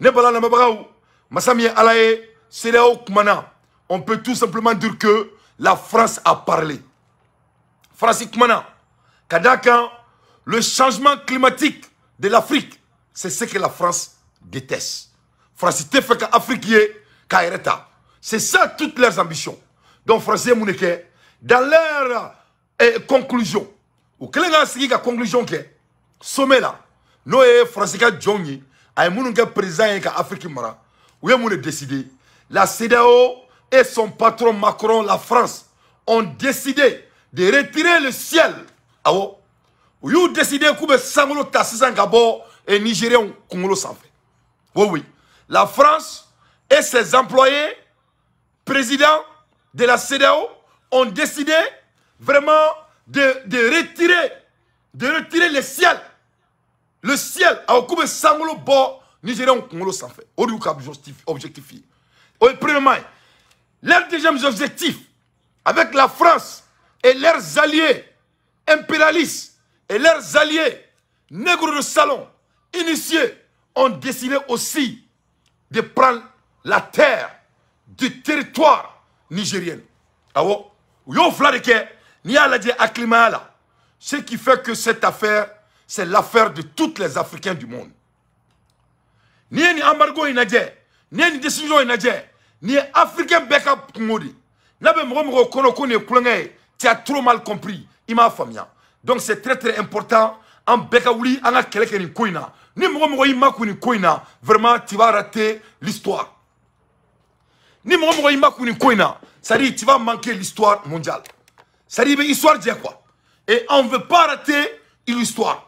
ne pas on peut tout simplement dire que la france a parlé France Kmana, Kadaka, le changement climatique de l'afrique c'est ce que la france déteste France, tɛ fɛ afrique Kaereta. c'est ça toutes leurs ambitions donc Français Mouneke, dans leur eh, conclusion ou qu'elle ka est ka conclusion que sommet là, Nous, ye faransi a ye président ye ka Afrique mara u ye mun de décidé. la CDAO et son patron Macron la France ont décidé de retirer le ciel Ils ont décidé de k'u bɛ sankolo ta Gabon et Nigeria ont Congo sans fait. oui oui la France et ses employés présidents de la CDAO, ont décidé vraiment de, de retirer de retirer le ciel le ciel a occupé bɔ le bord sanfɛ o de sans fait. objectif ye o premièrement leurs leur objectifs avec la france et leurs alliés impérialistes et leurs alliés nègres de salon initiés ont décidé aussi de prendre la terre du territoire nigérien. Awo, ah yo fla de n'i a la akilimaya là, ce qui fait que cette affaire c'est l'affaire de tous les Africains du monde. Ni ni embargo inaje, ni ni décision inaje, ni Africain backup kungodi. Nabe mgo mgo kono kone kulenge, tu as trop mal compris. Ima famia. Donc c'est très très important. En Bekaouli, en Akeleke ni koina. Ni mgo mgo ima Vraiment, tu vas rater l'histoire. Ni mgo mgo ima kuni koina. Ça dit, tu vas manquer l'histoire mondiale. Ça dit, mais histoire dit quoi? Et on ne veut pas rater l'histoire.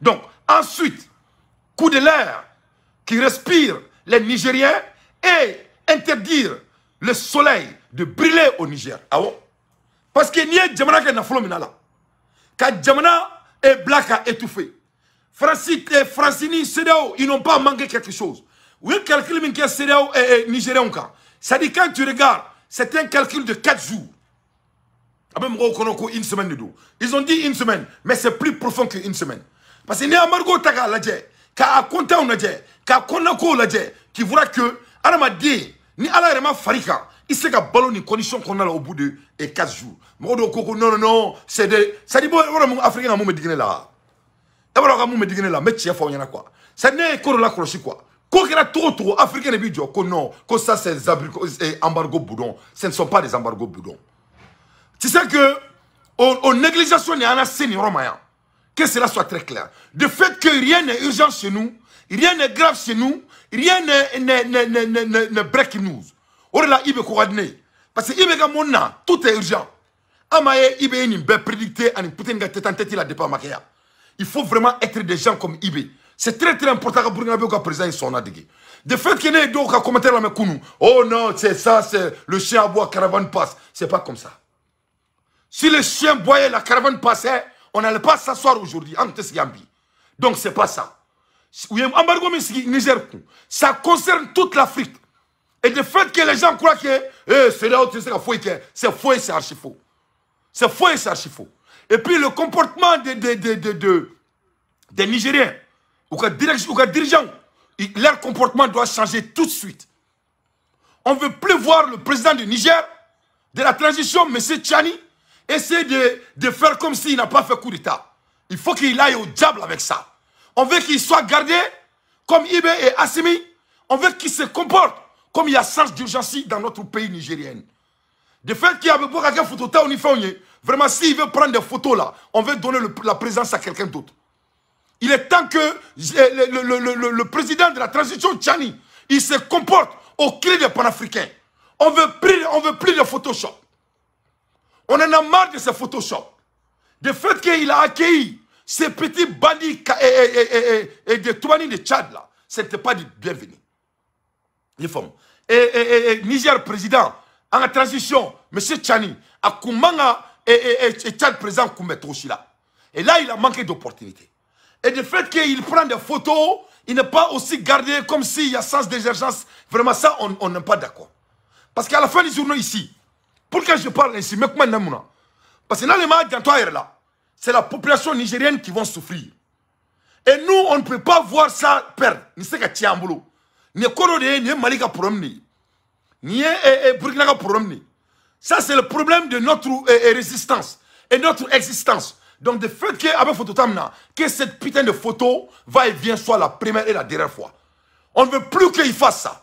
Donc, ensuite, coup de l'air qui respire les Nigériens et interdire le soleil de brûler au Niger. Ah bon? Parce que n'y a jamana qui n'a là. Quand jamana et black a étouffé. Francis et eh, Francini, ils n'ont pas manqué quelque chose. Oui, calcul est CDAO et, et Nigérien. C'est-à-dire quand tu regardes, c'est un calcul de 4 jours. Ah ben, une semaine de dos. Ils ont dit une semaine, mais c'est plus profond qu'une semaine parce que n'i y'amariko ta k'a a k'a kɔntanw lajɛ k'a kɔnɔnakow lajɛ qui fɔra que dit, ni ala yɛrɛ ma far'i kan i se ka balo nin condition kɔnɔna la au bout de eh, 4 jours mɔgɔ dɔw non non non c'est de Ça dit, bon e b'a dɔn africain na mun bɛ digi ne la e là, mais ka mun bɛ digi ne quoi c'est à dire ne ye ko dɔ lakɔlɔsi quoi ko kɛra trop, cogo africain et Bidjo, que non que ça c'est des abricots eh, embargo boudon ce ne sont pas des embargos boudon tu sais que o o négligence nin y'an lase nin yɔrɔ ma yan. Que cela soit très clair. De fait que rien n'est urgent chez nous, rien n'est grave chez nous, rien n'est break news. là, ibe koadne. Parce que ibe monna, tout est urgent. Amaye ibe ni be prédicté ani putain tête il faut vraiment être des gens comme ibe. C'est très très important que vous Faso présent ils De fait qu'il y ait d'autres commentaires là mais Oh non, c'est ça, c'est le chien à bois caravane passe. C'est pas comme ça. Si le chien boyait la caravane passait, on n'allait pas s'asseoir aujourd'hui. Donc, ce n'est pas ça. Ça concerne toute l'Afrique. Et le fait que les gens croient que eh, c'est là où tu sais c'est faux et c'est archi faux. C'est faux et c'est archi faux. Et puis le comportement des, des Nigériens, ou des dirigeants, leur comportement doit changer tout de suite. On ne veut plus voir le président du Niger, de la transition, M. Tchani, essayer de, faire comme s'il n'a pas fait coup d'État. Il faut qu'il aille au diable avec ça. On veut qu'il soit gardé comme Ibe et Asimi. On veut qu'il se comporte comme il y a sens d'urgence dans notre pays nigérien. De fait qu'il y avait beaucoup de photos vraiment s'il veut prendre des photos là, on veut donner la présence à quelqu'un d'autre. Il est temps que eh, le, président de la transition, Chani, il se comporte au cri des panafricains. On veut on veut plus de Photoshop. On en a marre de ce Photoshop. De fait qu'il a accueilli ces petits bandits et, de Touani de Tchad là, ce n'était pas du bienvenu. Et, Niger président, en transition, M. Tchani, à Koumanga et, Tchad président aussi là. Et là, il a manqué d'opportunités. Et de fait qu'il prend des photos, il n'est pas aussi gardé comme s'il y a sens d'urgence. Vraiment, ça, on n'est pas d'accord. Parce qu'à la fin du journée ici, pourquoi je parle ainsi Parce que dans là, c'est la population nigérienne qui va souffrir. Et nous, on ne peut pas voir ça perdre. Ni c'est Tiambolo. Ni Korodé, ni Malika Promni. Ni eh, eh, eh, Burkina Promni. Ça, c'est le problème de notre résistance et notre existence. Donc, de fait que, avec Tamna, que cette putain de photo va et vient soit la première et la dernière fois. On ne veut plus qu'il fasse ça.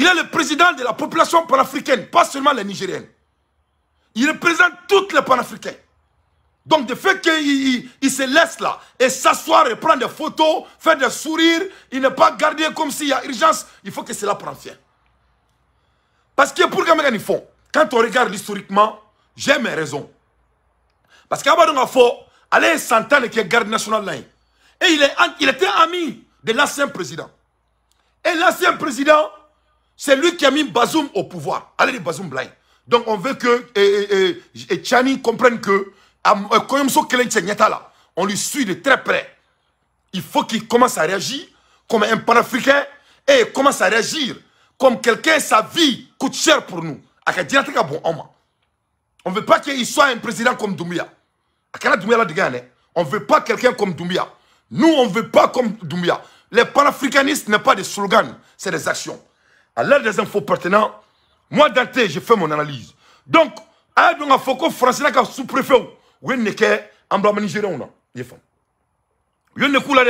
Il est le président de la population panafricaine, pas seulement les Nigériens. Il représente toutes les panafricains. Donc, de fait qu'il il, se laisse là et s'asseoir et prendre des photos, faire des sourires, il n'est pas gardien comme s'il y a urgence, il faut que cela prenne fin. Parce que pour le il font, quand on regarde historiquement, j'ai mes raisons. Parce qu'Abadon faux, allez s'entendre qui est garde national là. Et il, il était ami de l'ancien président. Et l'ancien président, c'est lui qui a mis Bazoum au pouvoir. Allez, Bazoum blind. Donc, on veut que et, et, et Chani comprenne que on lui suit de très près. Il faut qu'il commence à réagir comme un panafricain et commence à réagir comme quelqu'un, sa vie coûte cher pour nous. On ne veut pas qu'il soit un président comme Doumbia. Hein. On ne veut pas quelqu'un comme Doumbia. Nous, on ne veut pas comme Doumbia. Les panafricanistes n'est pas des slogans, c'est des actions à l'aide des infos pertinentes, moi, Dante, je fais mon analyse. Donc, à donc, Foko français, là, sous-préfet, ou une neke, en blanc nigérien, on a, il est Il y a une couleur,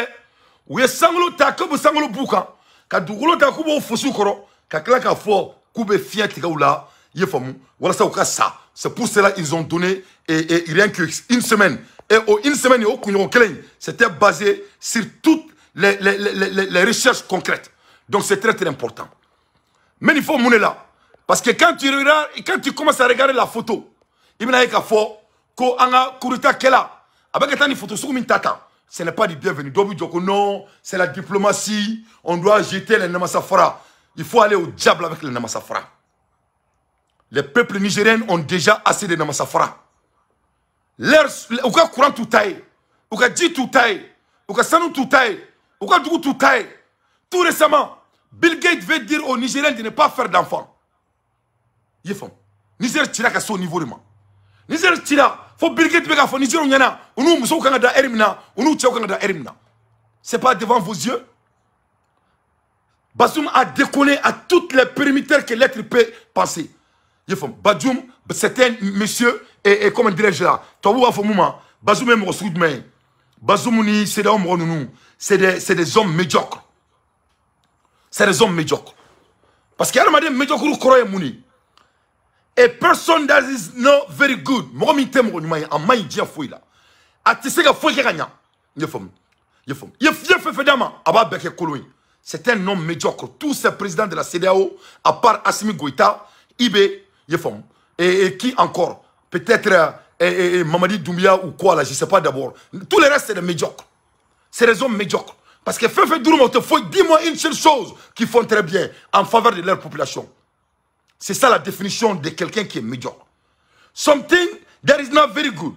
ou il y a sanglo takobo sanglo bouka, ka dougolo takobo fosu koro, ka klaka fo, koube fiat kaoula, il est famou. Voilà ça, au ça. C'est pour cela qu'ils ont donné, et, et rien qu'une oh, semaine. Et au une semaine, au Kunyon c'était basé sur toutes les, les, les, les recherches concrètes. Donc, c'est très, très important. Mais il faut là. Parce que quand tu regardes, quand tu commences à regarder la photo, il y a un ko une photo tata. Ce n'est pas du bienvenu. non, c'est la diplomatie. On doit jeter les Namasafra. Il faut aller au diable avec les Namasafra. Les peuples nigériens ont déjà assez de Namasafra. L'air, ou qu'a courant tout taille, ou qu'a dit tout taille, ou sanou tout taille, ou qu'a tout taille. Tout récemment, Bill Gates veut dire aux Nigériens de ne pas faire d'enfants. Il faut. Niger tira qu'à son niveau de main. Niger tira Faut Bill Gates be ka fo Niger nous unu muso Canada da On nous tchew au Canada. erimna. C'est pas devant vos yeux. Bazoum a déconné à toutes les périmètres que l'être peut passer. Il Bazoum c'est un monsieur et, et comment dirais-je là Toi vous avez moment Bazoum est mon Bazoum ni c'est des hommes c'est c'est des hommes médiocres. C'est des hommes médiocres. Parce qu'il y a des médiocres qui A person that is not very good. Moi, je suis un qui en main de fouille A tu sais que fouille qui gagne. Il est C'est un homme médiocre. Tous ces présidents de la CDAO, à part Assimi Goïta, Ibe, Et, qui encore Peut-être euh, Mamadi Doumbia ou quoi là, je ne sais pas d'abord. Tout le reste, c'est des médiocres. C'est des hommes médiocres. Parce que Fefe Dourouma, il faut dis-moi une seule chose qu'ils font très bien en faveur de leur population. C'est ça la définition de quelqu'un qui est médiocre. Something that is not very good.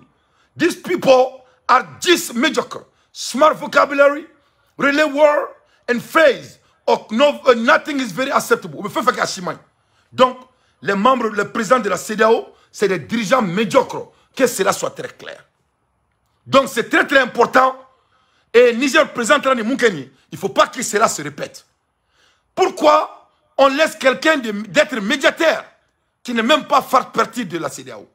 These people are just mediocre. Smart vocabulary, relay word, and phrase. Or uh, nothing is very acceptable. Donc, les membres, le président de la CDAO, c'est des dirigeants médiocres. Que cela soit très clair. Donc, c'est très très important et Niger présente Rani Moukeni, il ne faut pas que cela se répète. Pourquoi on laisse quelqu'un d'être médiateur qui n'est même pas faire partie de la CDAO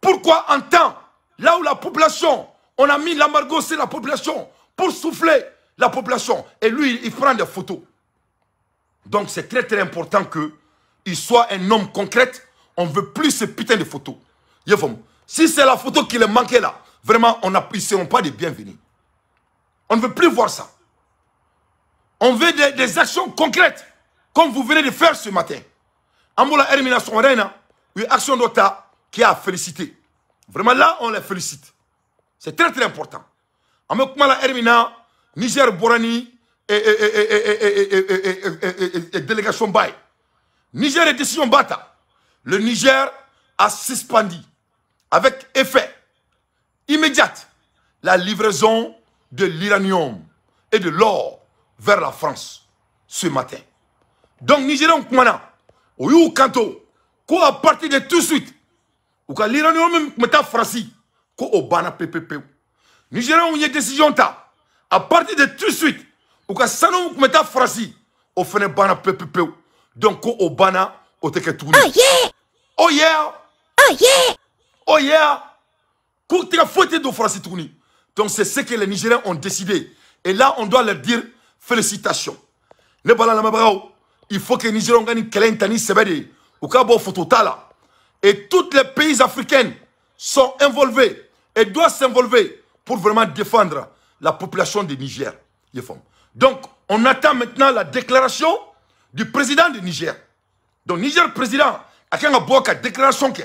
Pourquoi en temps, là où la population, on a mis l'embargo sur la population pour souffler la population, et lui, il prend des photos. Donc c'est très très important qu'il soit un homme concret. On ne veut plus ce putain de photos. Si c'est la photo qui le manquait là, Vraiment, on a, ils ne seront pas des bienvenus. On ne veut plus voir ça. On veut des, actions concrètes, comme vous venez de faire ce matin. la Hermina reine, une action d'OTA qui a félicité. Vraiment là, on les félicite. C'est très très important. la Hermina, Niger Borani et délégation Baye. Niger est décision Bata. Le Niger a suspendu avec effet immédiate la livraison de l'uranium et de l'or vers la France ce matin. Donc, Nigérian Kmana, au Kanto, quoi à partir de tout de suite, ou quand l'uranium en franci, quoi au bana PPP. Nigérian, on y a décision ta, à partir de tout de suite, ou quand sanon en France, au fene bana PPP. Donc, quoi au bana, au teke tourné. Oh yeah! Oh yeah! Oh yeah! Oh yeah! Donc c'est ce que les Nigériens ont décidé. Et là, on doit leur dire félicitations. il faut que les Nigériens gagnent tani au Et tous les pays africains sont involvés et doivent s'involver pour vraiment défendre la population du Niger. Donc, on attend maintenant la déclaration du président du Niger. Donc, Niger président, a une déclaration que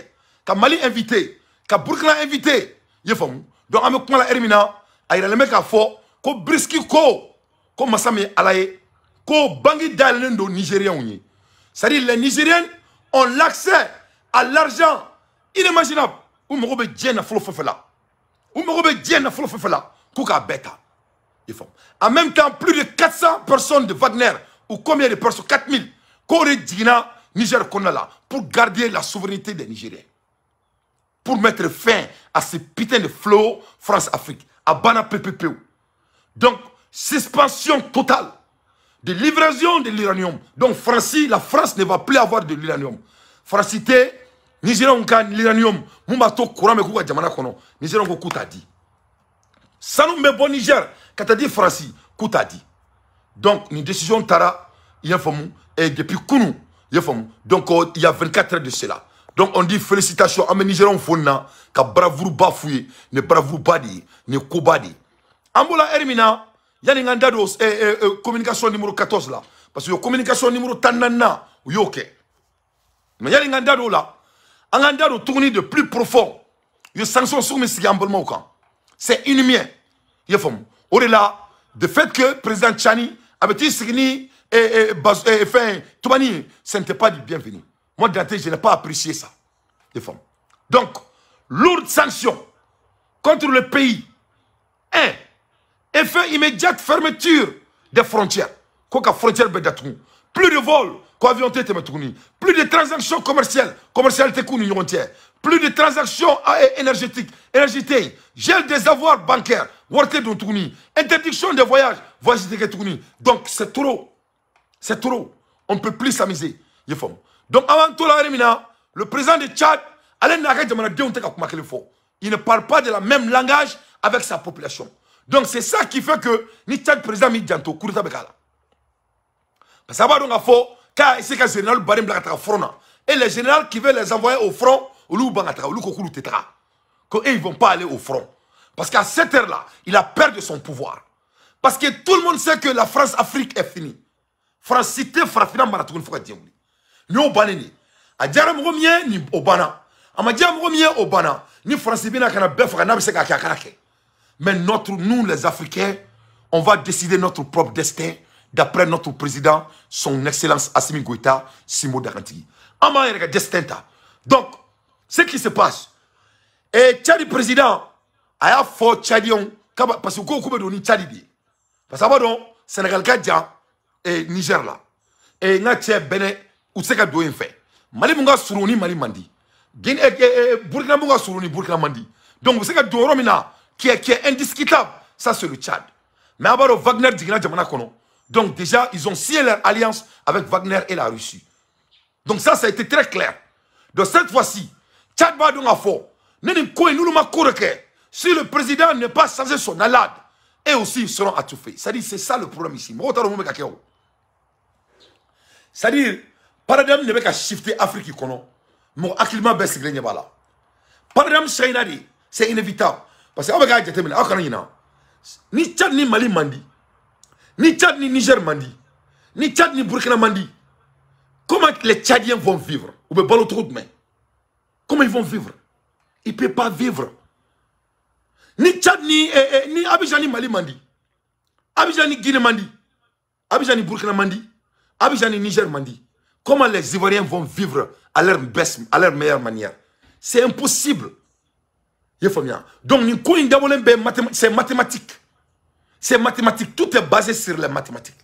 Mali invité, ka burukina invité i ye donc an bɛ la ɛri min na a k'a fɔ ko biriski ko ko masa min ye ko banki dayɛlɛlen ndo nizeriyɛnw c'est à dire les nigériens ont l'accès à l'argent inimaginable ou mago bɛ diɲɛ nafolo fɛn fɛn la u mago bɛ diɲɛ nafolo fɛn ko k'a beta ta en même temps plus de 400 personnes de Wagner ou combien de personnes 4000 k'o de jiginna Niger kɔnɔna pour garder la souveraineté des Nigériens pour mettre fin à ce putain de flot France-Afrique, à Bana pppo. Donc, suspension totale de livraison de l'uranium. Donc, Franci, la France ne va plus avoir de l'uranium. Francité, Nigeria, on l'uranium. Mumbato, courant, mais quoi, Jamana, kono. Nigeria, on Nous dit. Sanou, mais bon, Niger, quand t'as dit Franci, t'as dit. Donc, une décision, Tara, euh, il y a et depuis Kounou, il Donc, il y a 24 heures de cela. Donc on dit félicitations. à bɛ Fona, ka bravoure f'u ne bravoure badi, ne ye. y a koba de communication numéro 14 là, parce que communication numéro 14 na ou mais il y là, n da de plus profond Les sanctions sanction sur min sigi an c'est une mienne. i ye faamu de fait que président Chani avait dit ce qu'il ni et et eh, eh, bas, eh, tout ce n'était pas du bienvenu moi, je n'ai pas apprécié ça, Donc, lourde sanction contre le pays. Un, effet immédiat fermeture des frontières. frontière ben, Plus de vols, Plus de transactions commerciales, Plus de transactions e énergétiques, énergétiques. Gel des avoirs bancaires, Interdiction des voyages, Donc, c'est trop. C'est trop. On ne peut plus s'amuser. Les faut donc avant tout la le président de Tchad il ne parle pas de la même langage avec sa population donc c'est ça qui fait que ni président de Tchad bekala parce que donc a fo c'est que général Barim hein. et les généraux qui veulent les envoyer au front ils ne vont pas aller au front parce qu'à cette heure-là, il a perdu son pouvoir. Parce que tout le monde sait que la France-Afrique est finie. France cité Frafina Maratoun faut dire. Ni o ni de. A diyara mɔgɔ obana o A o Ni Faransi bɛna kana na n'a se k'a kɛ a kana Mais notre, nous les Africains, on va décider notre propre destin d'après notre président, son excellence Assimi Goïta, Simo Daganti An b'an destin ta. Donc, ce qui se passe, et Tchadi président, a have fɔ Tchadienw, parce que ko k'u bɛ ni Tchadi de Parce que a b'a Sénégal Niger là, et n u tɛ se ka don faire. mali mun suroni mali mandi. di burukina eh, eh, eh, burkina donc ce bɛ se romina qui est, qui est indiscutable, ça c'est le Tchad. Mais Abaro Wagner Digna jamana Kono. Donc déjà, ils ont scié leur alliance avec Wagner et la Russie. Donc ça, ça a été très clair. Donc cette fois-ci, Tchad va donc à fort. Si le président n'est pas changé son alade, et aussi ils seront atouffés. C'est-à-dire, c'est ça le problème ici. C'est-à-dire, paradigme ne veut qu'à shifter Afrique kɔnɔ mɔgɔ acclimat baisse sigilen ɲɛ b'a ce paradigme sɛgɛnna dit c'est inévitable parce que on bɛ k'a jateminɛ aw kana ni Tchad ni Mali mandi, dit. ni Tchad ni Niger mandi, dit. ni Tchad ni Burkina mandi. comment les Tchadiens vont vivre u bɛ balo de jumɛn comment ils vont vivre ils peuvent pas vivre ni Tchad ni eh, eh, ni Abidjan ni Mali mandi, dit. Abidjan ni Guinée mandi, Abidjan ni Burkina mandi. Abidjan ni Niger mandi. Comment les Ivoiriens vont vivre à leur, à meilleure manière C'est impossible. Donc, c'est mathématique. C'est mathématique. Tout est basé sur les mathématiques.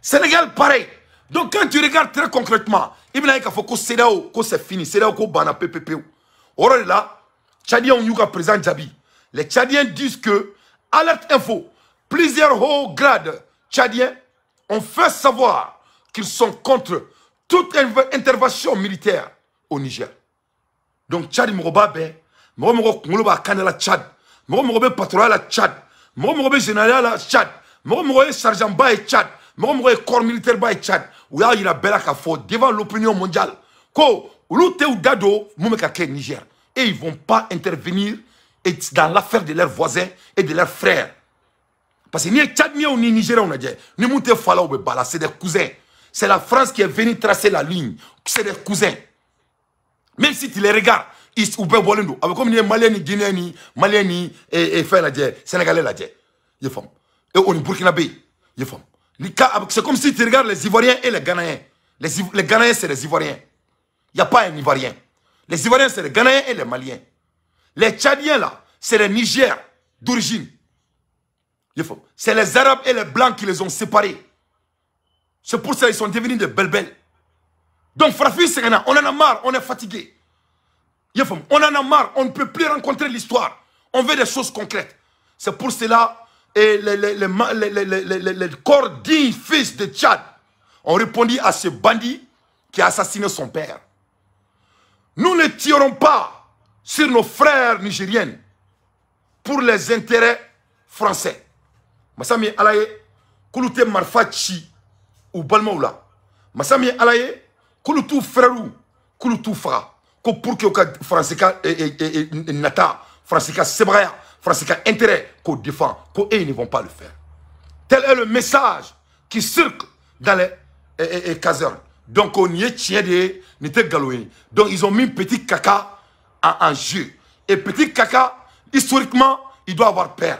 Sénégal, pareil. Donc, quand tu regardes très concrètement, il faut que c'est fini. C'est là qu'on bana PPP. Or là, Tchadien Yuka présente Djabi. Les Tchadiens disent que, alerte info, plusieurs hauts grades tchadiens ont fait savoir qu'ils sont contre toute intervention militaire au Niger. Donc Tchad mogoba be mogo mogo kunkolo b'a à ben, la Tchad mogo mogo be patrouille la Tchad mogo mogo be général la Tchad mogo mogo sergent baï, ye Tchad mogo corps militaire baï, ye Tchad Il a yira bɛɛ la devant l'opinion mondiale ko olu tɛ u da don ka Niger et ils vont pas intervenir dans l'affaire de leurs voisins et de leurs frères parce que n'i ye ni Niger, on a dit. ni mun tɛ fa des cousins c'est la France qui est venue tracer la ligne. C'est les cousins. Même si tu les regardes, ils sont bien Avec ah, comme les Maliens, les Guinéens, les Maliens, et, et Sénégalais la Et on est Burkinabé. C'est comme si tu regardes les Ivoiriens et les Ghanaiens. Les, Ghanaiens, c'est les Ivoiriens. Il n'y a pas un Ivoirien. Les Ivoiriens, c'est les Ghanaiens et les Maliens. Les Tchadiens, là, c'est les Niger d'origine. C'est les Arabes et les Blancs qui les ont séparés. C'est pour ça qu'ils sont devenus des belles belles. Donc, on en a marre, on est fatigué. On en a marre, on ne peut plus rencontrer l'histoire. On veut des choses concrètes. C'est pour cela et les, les, corps dignes fils de Tchad ont répondu à ce bandit qui a assassiné son père. Nous ne tirons pas sur nos frères nigériens pour les intérêts français. Marfachi, ou Balmaoula. masami alaye, min ye ala koulou tout t'u ko pour que u ka nata et Sebraya, Francisca intérêt k'o défend ko et ils ne vont pas le faire tel est le message qui circule dans les casernes donc y y est, de donc ils ont mis petit caca en, jeu et petit caca, historiquement il doit avoir peur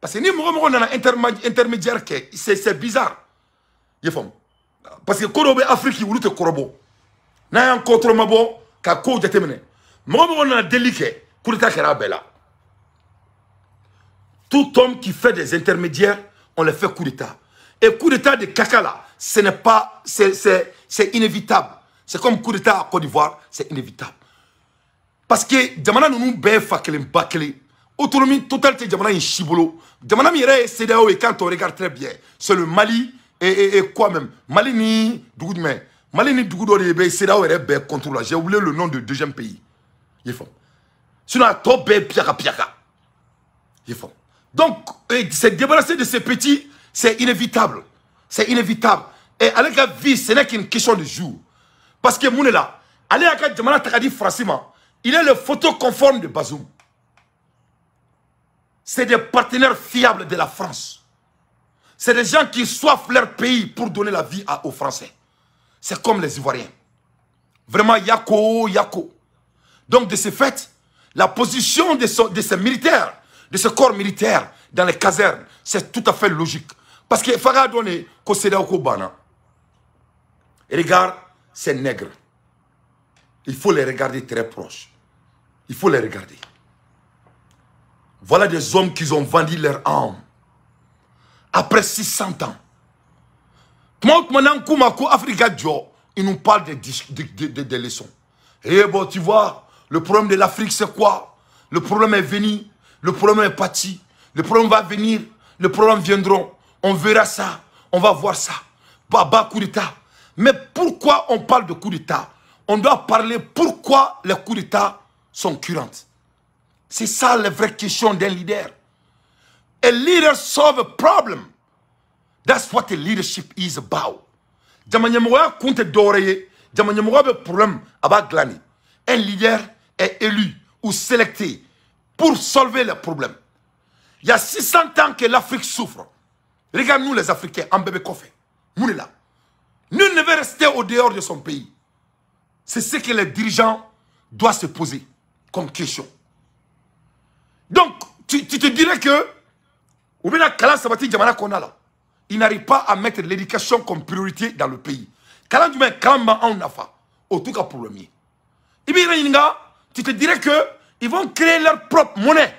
parce que ni mɔgɔ un un intermédiaire c'est bizarre parce que quand on bɛ afiriki olu on a un contrôle kɔ tɔrɔma bɔ on a jateminɛ mɔgɔ mɔgɔ on a kɛ a tout homme qui fait des intermédiaires on les fait coup d'état et coup d'état de caca, ce n'est pas c'est inévitable c'est comme coup d'état à Côte d'Ivoire c'est inévitable parce que demain, nous nous ben fa kelen autonomie totale tɛ un chibolo si bolo jamana min yɛrɛ quand on regarde très bien c'est le Mali et et quoi même Malini, ni Malini, jumɛn Mali ni dugu dɔ eh ben, contre j'ai oublié le nom de deuxième pays Il faut. sinon a Piaka, piaka piaka. Il donc eh, se débarrasser de ces petits c'est inévitable c'est inévitable et à la vie ce n'est qu'une question de jour parce que Moune là, la ale y'a ka il est le photoconforme de Bazoum c'est des partenaires fiables de la France c'est des gens qui soifent leur pays pour donner la vie aux Français. C'est comme les Ivoiriens. Vraiment, Yako, Yako. Donc, de ce fait, la position de, ces militaires, de ce corps militaire dans les casernes, c'est tout à fait logique. Parce que s'est donné au Kobana. regarde ces nègres. Il faut les regarder très proche. Il faut les regarder. Voilà des hommes qui ont vendu leur âme après 600 ans. Africa il nous parle des de, leçons. Et eh bon, tu vois, le problème de l'Afrique, c'est quoi Le problème est venu, le problème est parti, le problème va venir, le problème viendra. On verra ça, on va voir ça. Baba, coup d'État. Mais pourquoi on parle de coup d'État On doit parler pourquoi les coups d'État sont curants. C'est ça la vraie question d'un leader. A leader solve a problem. That's what the leadership is about. Jamanyamwa Un leader est élu ou sélecté pour solver le problème. Il y a 600 ans que l'Afrique souffre. Regarde-nous les Africains en bébé coffee. Nous là. Nul ne veut rester au dehors de son pays. C'est ce que les dirigeants doivent se poser comme question. Donc, tu te dirais que il n'arrive pas à mettre l'éducation comme priorité dans le pays kalan Dumain, kalan on nafa t'u problème tu te dirais que ils vont créer leur propre monnaie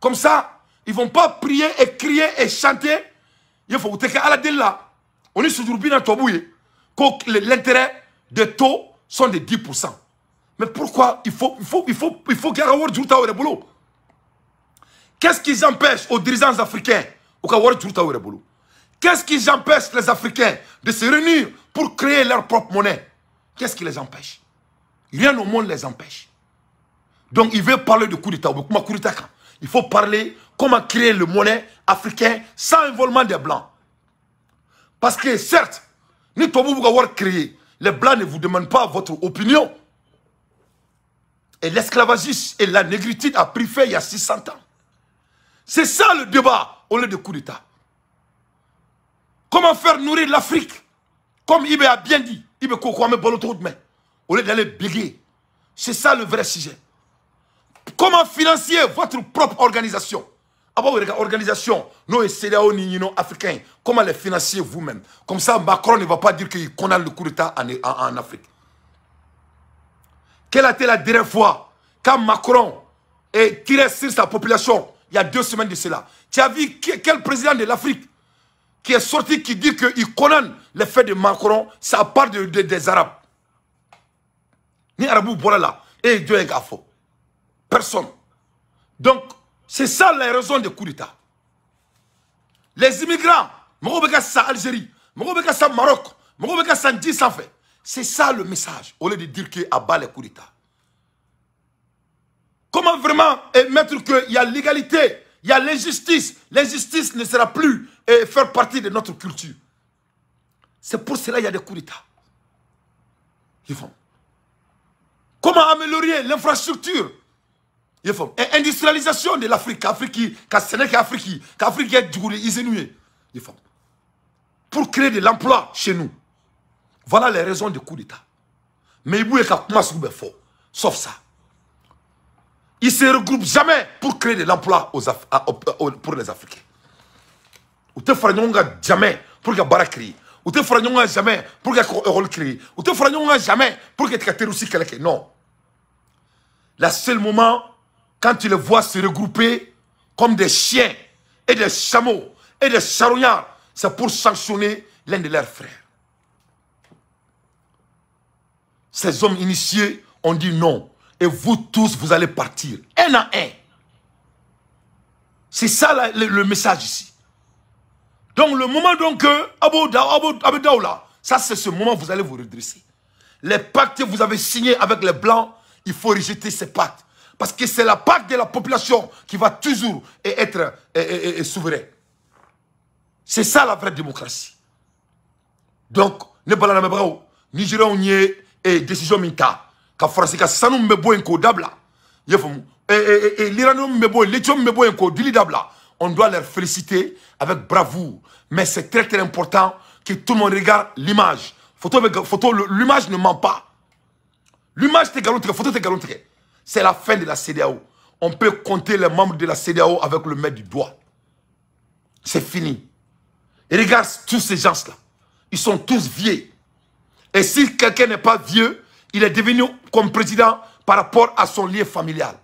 comme ça ils vont pas prier et crier et chanter il faut que l'intérêt des taux sont de 10 mais pourquoi il faut il faut il faut il faut qu'il y ait un Qu'est-ce qui empêche aux dirigeants africains Qu'est-ce qui empêche les Africains de se réunir pour créer leur propre monnaie Qu'est-ce qui les empêche Rien au monde les empêche. Donc il veut parler de coup d'État. Il faut parler comment créer le monnaie africain sans involvement des Blancs. Parce que certes, ni vous avoir créé, les Blancs ne vous demandent pas votre opinion. Et l'esclavagisme et la négritude a pris fait il y a 600 ans. C'est ça le débat au lieu de coup d'État. Comment faire nourrir l'Afrique Comme Ibe a bien dit, Ibe l'autre de mais au lieu d'aller bégayer. C'est ça le vrai sujet. Comment financer votre propre organisation ah organisation, nous, CDAO, nous, africains, comment les financer vous-même Comme ça, Macron ne va pas dire qu'il connaît le coup d'État en, en Afrique. Quelle a été la dernière fois quand Macron est tiré sur sa population il y a deux semaines de cela. Tu as vu quel président de l'Afrique qui est sorti, qui dit qu'il condamne les faits de Macron, ça part de, des Arabes. Ni Arabou là, et eh, Dieu est gafo. Personne. Donc, c'est ça la raison des coups d'État. Les immigrants, ça Algérie, ça Maroc, ça fait. C'est ça le message, au lieu de dire qu'il abat les coups d'État. Comment vraiment mettre qu'il y a l'égalité, il y a l'injustice L'injustice ne sera plus et faire partie de notre culture. C'est pour cela qu'il y a des coups d'État. Comment améliorer l'infrastructure Et industrialisation de l'Afrique, Afrique, Afrique, est Pour créer de l'emploi chez nous. Voilà les raisons des coups d'État. Mais il faut y a fort, sauf ça. Ils ne se regroupent jamais pour créer de l'emploi aux pour les Africains. Ou te fera jamais pour que Bara crée. Ou te feras jamais pour que Rol crée. Ou te feras jamais pour que tu aussi quelqu'un. Non. Le seul moment, quand tu les vois se regrouper comme des chiens et des chameaux et des charognards, c'est pour sanctionner l'un de leurs frères. Ces hommes initiés ont dit non. Et vous tous, vous allez partir, un à un. C'est ça le, message ici. Donc le moment donc Abou Daoula, ça c'est ce moment où vous allez vous redresser. Les pactes que vous avez signés avec les Blancs, il faut rejeter ces pactes. Parce que c'est la pacte de la population qui va toujours être et, C'est ça la vraie démocratie. Donc, ne on y est et décision minta on doit leur féliciter avec bravoure mais c'est très très important que tout le monde regarde l'image photo photo l'image ne ment pas l'image photo c'est la fin de la CDAO on peut compter les membres de la CDAO avec le maître du doigt c'est fini regarde tous ces gens là ils sont tous vieux et si quelqu'un n'est pas vieux il est devenu comme président par rapport à son lien familial.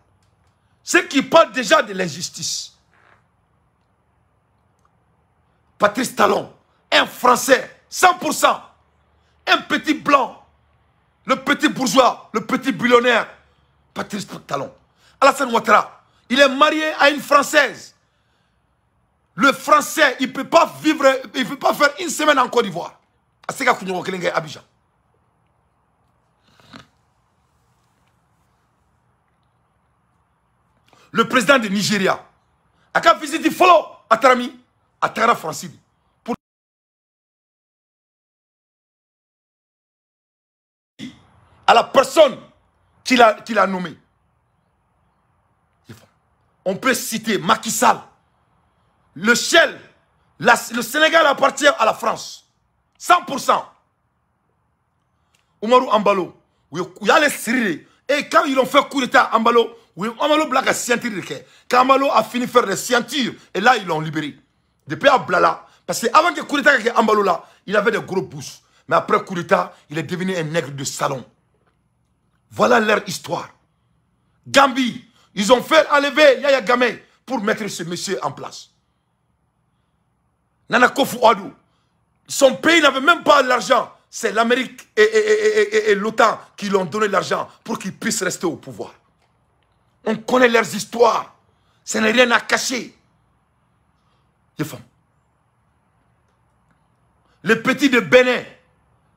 Ce qui parle déjà de l'injustice. Patrice Talon, un Français, 100%, un petit blanc, le petit bourgeois, le petit billionnaire, Patrice Talon. Alassane Ouattara, il est marié à une Française. Le Français, il ne peut pas vivre, il peut pas faire une semaine en Côte d'Ivoire. le président de Nigeria a quand a follow à Tarami, à pour à la personne qu'il a nommé on peut citer Macky le Shell le Sénégal appartient à la France 100% Oumarou Ambalo y a les Syriens, et quand ils ont fait coup d'état Ambalo oui, Amalo fini de a fini faire des ceintures et là ils l'ont libéré depuis à parce qu'avant que Kourita ait il avait des gros bouches mais après Kourita, il est devenu un nègre de salon voilà leur histoire Gambie ils ont fait enlever Yaya Gamé pour mettre ce monsieur en place Nana Kofu Adou, son pays n'avait même pas l'argent c'est l'Amérique et, et l'OTAN qui lui ont donné l'argent pour qu'il puisse rester au pouvoir on connaît leurs histoires. Ce n'est rien à cacher. Les femmes. Les petits de Bénin.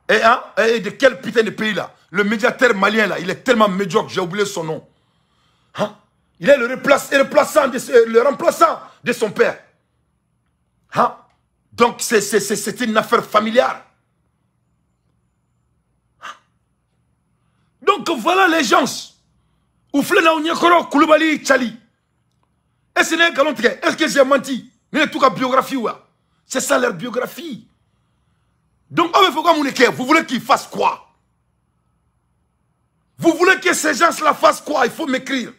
Et, hein, et de quel putain de pays là Le médiateur malien là, il est tellement médiocre, j'ai oublié son nom. Hein? il est le, remplaçant de, le remplaçant de son père. Hein Donc c'est une affaire familiale. Hein? Donc voilà les gens u là ou ɲɛkɔrɔ kulubali Tchali. est ce que c'est est ce que j'ai menti Mais tout tout cas biographie ouah. c'est ça leur biographie donc on faut vous voulez qu'ils fassent quoi vous voulez que ces gens là fassent quoi il faut m'écrire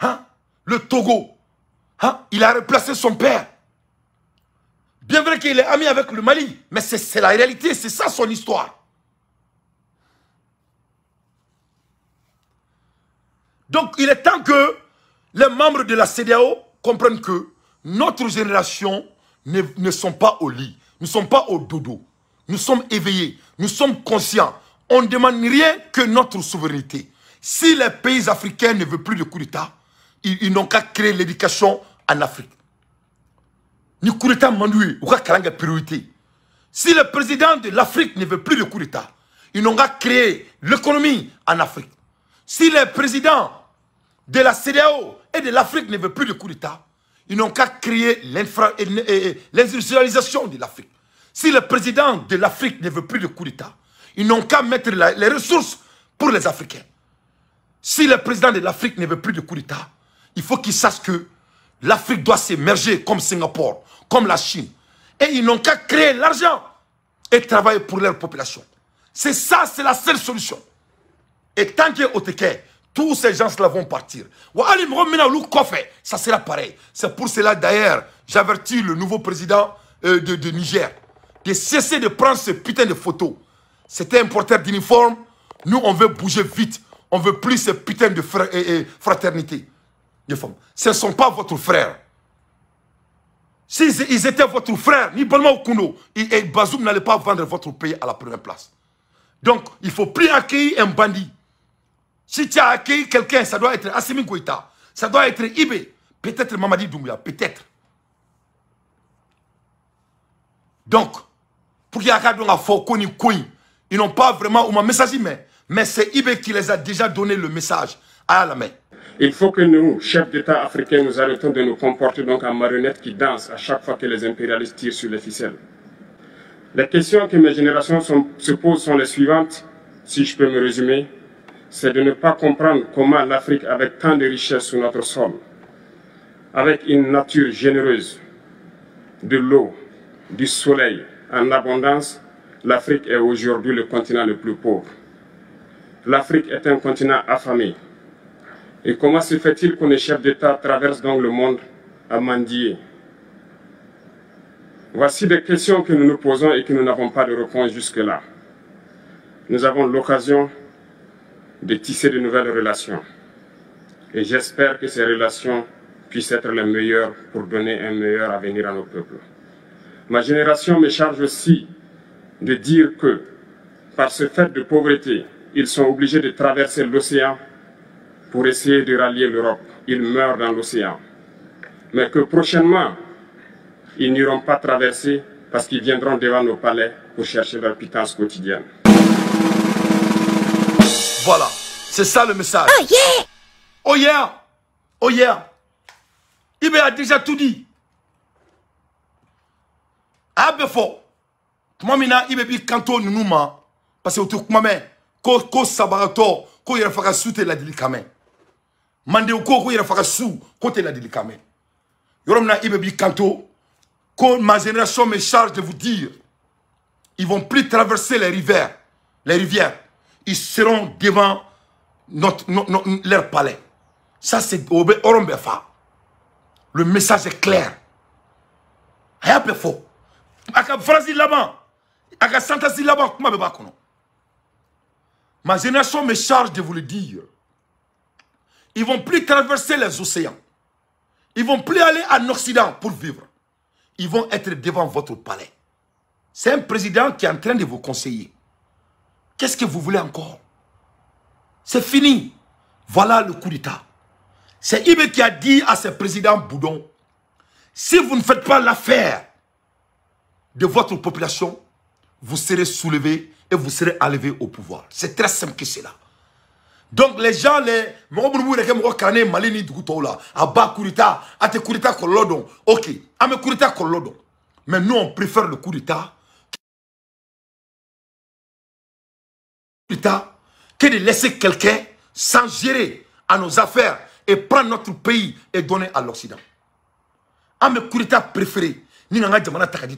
hein le Togo hein il a remplacé son père bien vrai qu'il est ami avec le Mali mais c'est la réalité c'est ça son histoire Donc il est temps que les membres de la CDAO comprennent que notre génération ne, sont pas au lit, ne sommes pas au dodo. Nous sommes éveillés, nous sommes conscients. On ne demande rien que notre souveraineté. Si les pays africains ne veulent plus de coup d'État, ils, n'ont qu'à créer l'éducation en Afrique. Ni coup d'État ou qu'à priorité. Si le président de l'Afrique ne veut plus de coup d'État, ils n'ont qu'à créer l'économie en Afrique. Si les présidents de la CDAO et de l'Afrique ne veulent plus de coup d'État, ils n'ont qu'à créer l'industrialisation de l'Afrique. Si le président de l'Afrique ne veut plus de coup d'État, ils n'ont qu'à mettre les ressources pour les Africains. Si le président de l'Afrique ne veut plus de coup d'État, il faut qu'ils sachent que l'Afrique doit s'émerger comme Singapour, comme la Chine. Et ils n'ont qu'à créer l'argent et travailler pour leur population. C'est ça, c'est la seule solution. Et tant qu'il est au tequet, tous ces gens-là vont partir. Ça sera pareil. C'est pour cela d'ailleurs, j'avertis le nouveau président euh, de, Niger de cesser de prendre ce putain de photos. C'était un porteur d'uniforme. Nous, on veut bouger vite. On veut plus ce putain de euh, euh, fraternité. Ce ne sont pas votre frère. S'ils étaient votre frère, ni Balma Kuno, et, et Bazoum n'allait pas vendre votre pays à la première place. Donc, il faut plus accueillir un bandit si tu as accueilli quelqu'un, ça doit être Assimi ça doit être Ibe. peut-être Mamadi Doumbouya, peut-être. Donc, pour qu'il y ait un ils n'ont pas vraiment un message, mais, mais c'est Ibe qui les a déjà donné le message à la main. Il faut que nous, chefs d'État africains, nous arrêtons de nous comporter donc en marionnettes qui dansent à chaque fois que les impérialistes tirent sur les ficelles. Les questions que mes générations se posent sont les suivantes, si je peux me résumer c'est de ne pas comprendre comment l'Afrique, avec tant de richesses sur notre sol, avec une nature généreuse, de l'eau, du soleil en abondance, l'Afrique est aujourd'hui le continent le plus pauvre. L'Afrique est un continent affamé. Et comment se fait-il qu'on les chefs d'État traversent donc le monde à mendier Voici des questions que nous nous posons et que nous n'avons pas de réponse jusque-là. Nous avons l'occasion de tisser de nouvelles relations. Et j'espère que ces relations puissent être les meilleures pour donner un meilleur avenir à nos peuples. Ma génération me charge aussi de dire que, par ce fait de pauvreté, ils sont obligés de traverser l'océan pour essayer de rallier l'Europe. Ils meurent dans l'océan. Mais que prochainement, ils n'iront pas traverser parce qu'ils viendront devant nos palais pour chercher leur pitance quotidienne. Voilà. C'est ça le message. Oh yeah Oh yeah oh, a déjà tout dit. Ah, moi je na Ibe kanto nous Parce que ko ko je ko yɛrɛ faga su tɛ la Mande ko ko ma génération me charge de vous dire, ils vont plus traverser les rivières, les rivières ils seront devant notre, leur palais. Ça, c'est Orombefa. Le message est clair. Rien ne faux Aka la Aka là Comment Ma génération me charge de vous le dire. Ils ne vont plus traverser les océans. Ils ne vont plus aller en Occident pour vivre. Ils vont être devant votre palais. C'est un président qui est en train de vous conseiller. Qu'est-ce que vous voulez encore C'est fini. Voilà le coup d'État. C'est Ibe qui a dit à ce président Boudon, si vous ne faites pas l'affaire de votre population, vous serez soulevé et vous serez enlevés au pouvoir. C'est très simple que cela. Donc les gens, les Ok, Mais nous, on préfère le coup d'État plus que de laisser quelqu'un sans gérer à nos affaires et prendre notre pays et donner à l'Occident. Un bɛ kurita préférés, ni an ka jamana ta de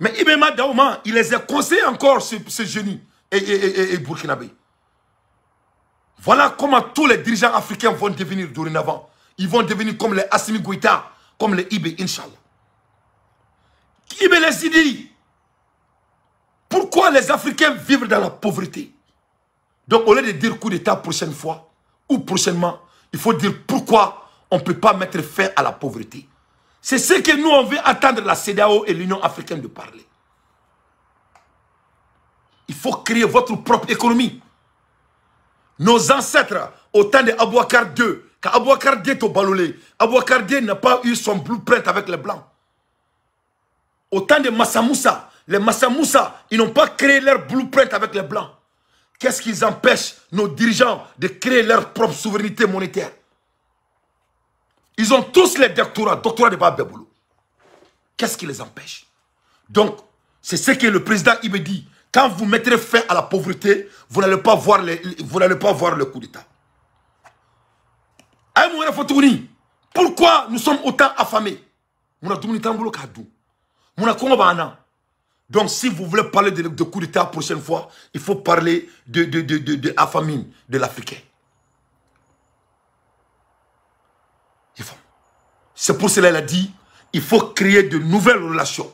Mais Ibema Daouma, il les a conseillés encore ce, ce génie et, et, et, Burkinabé. Voilà comment tous les dirigeants africains vont devenir dorénavant. Ils vont devenir comme les Assimi Goïta, comme les Ibé, Inch'Allah. Ibé les idées pourquoi les Africains vivent dans la pauvreté Donc, au lieu de dire coup d'État prochaine fois ou prochainement, il faut dire pourquoi on ne peut pas mettre fin à la pauvreté. C'est ce que nous, on veut attendre la CDAO et l'Union africaine de parler. Il faut créer votre propre économie. Nos ancêtres, au temps Abouakar II, quand Abouakar est au Balolé, Abouakar n'a pas eu son blueprint avec les Blancs. Au temps de Massamoussa, les Massamoussa, ils n'ont pas créé leur blueprint avec les Blancs. Qu'est-ce qu'ils empêchent nos dirigeants de créer leur propre souveraineté monétaire Ils ont tous les doctorats, doctorats de Babelou. Qu'est-ce qui les empêche Donc, c'est ce que le président il dit. Quand vous mettrez fin à la pauvreté, vous n'allez pas voir vous n'allez pas voir le coup d'État. Pourquoi nous sommes autant affamés Nous avons donc, si vous voulez parler de, coup d'État la prochaine fois, il faut parler de, de, de, de, de la famine de l'Africain. C'est pour cela qu'il a dit, il faut créer de nouvelles relations.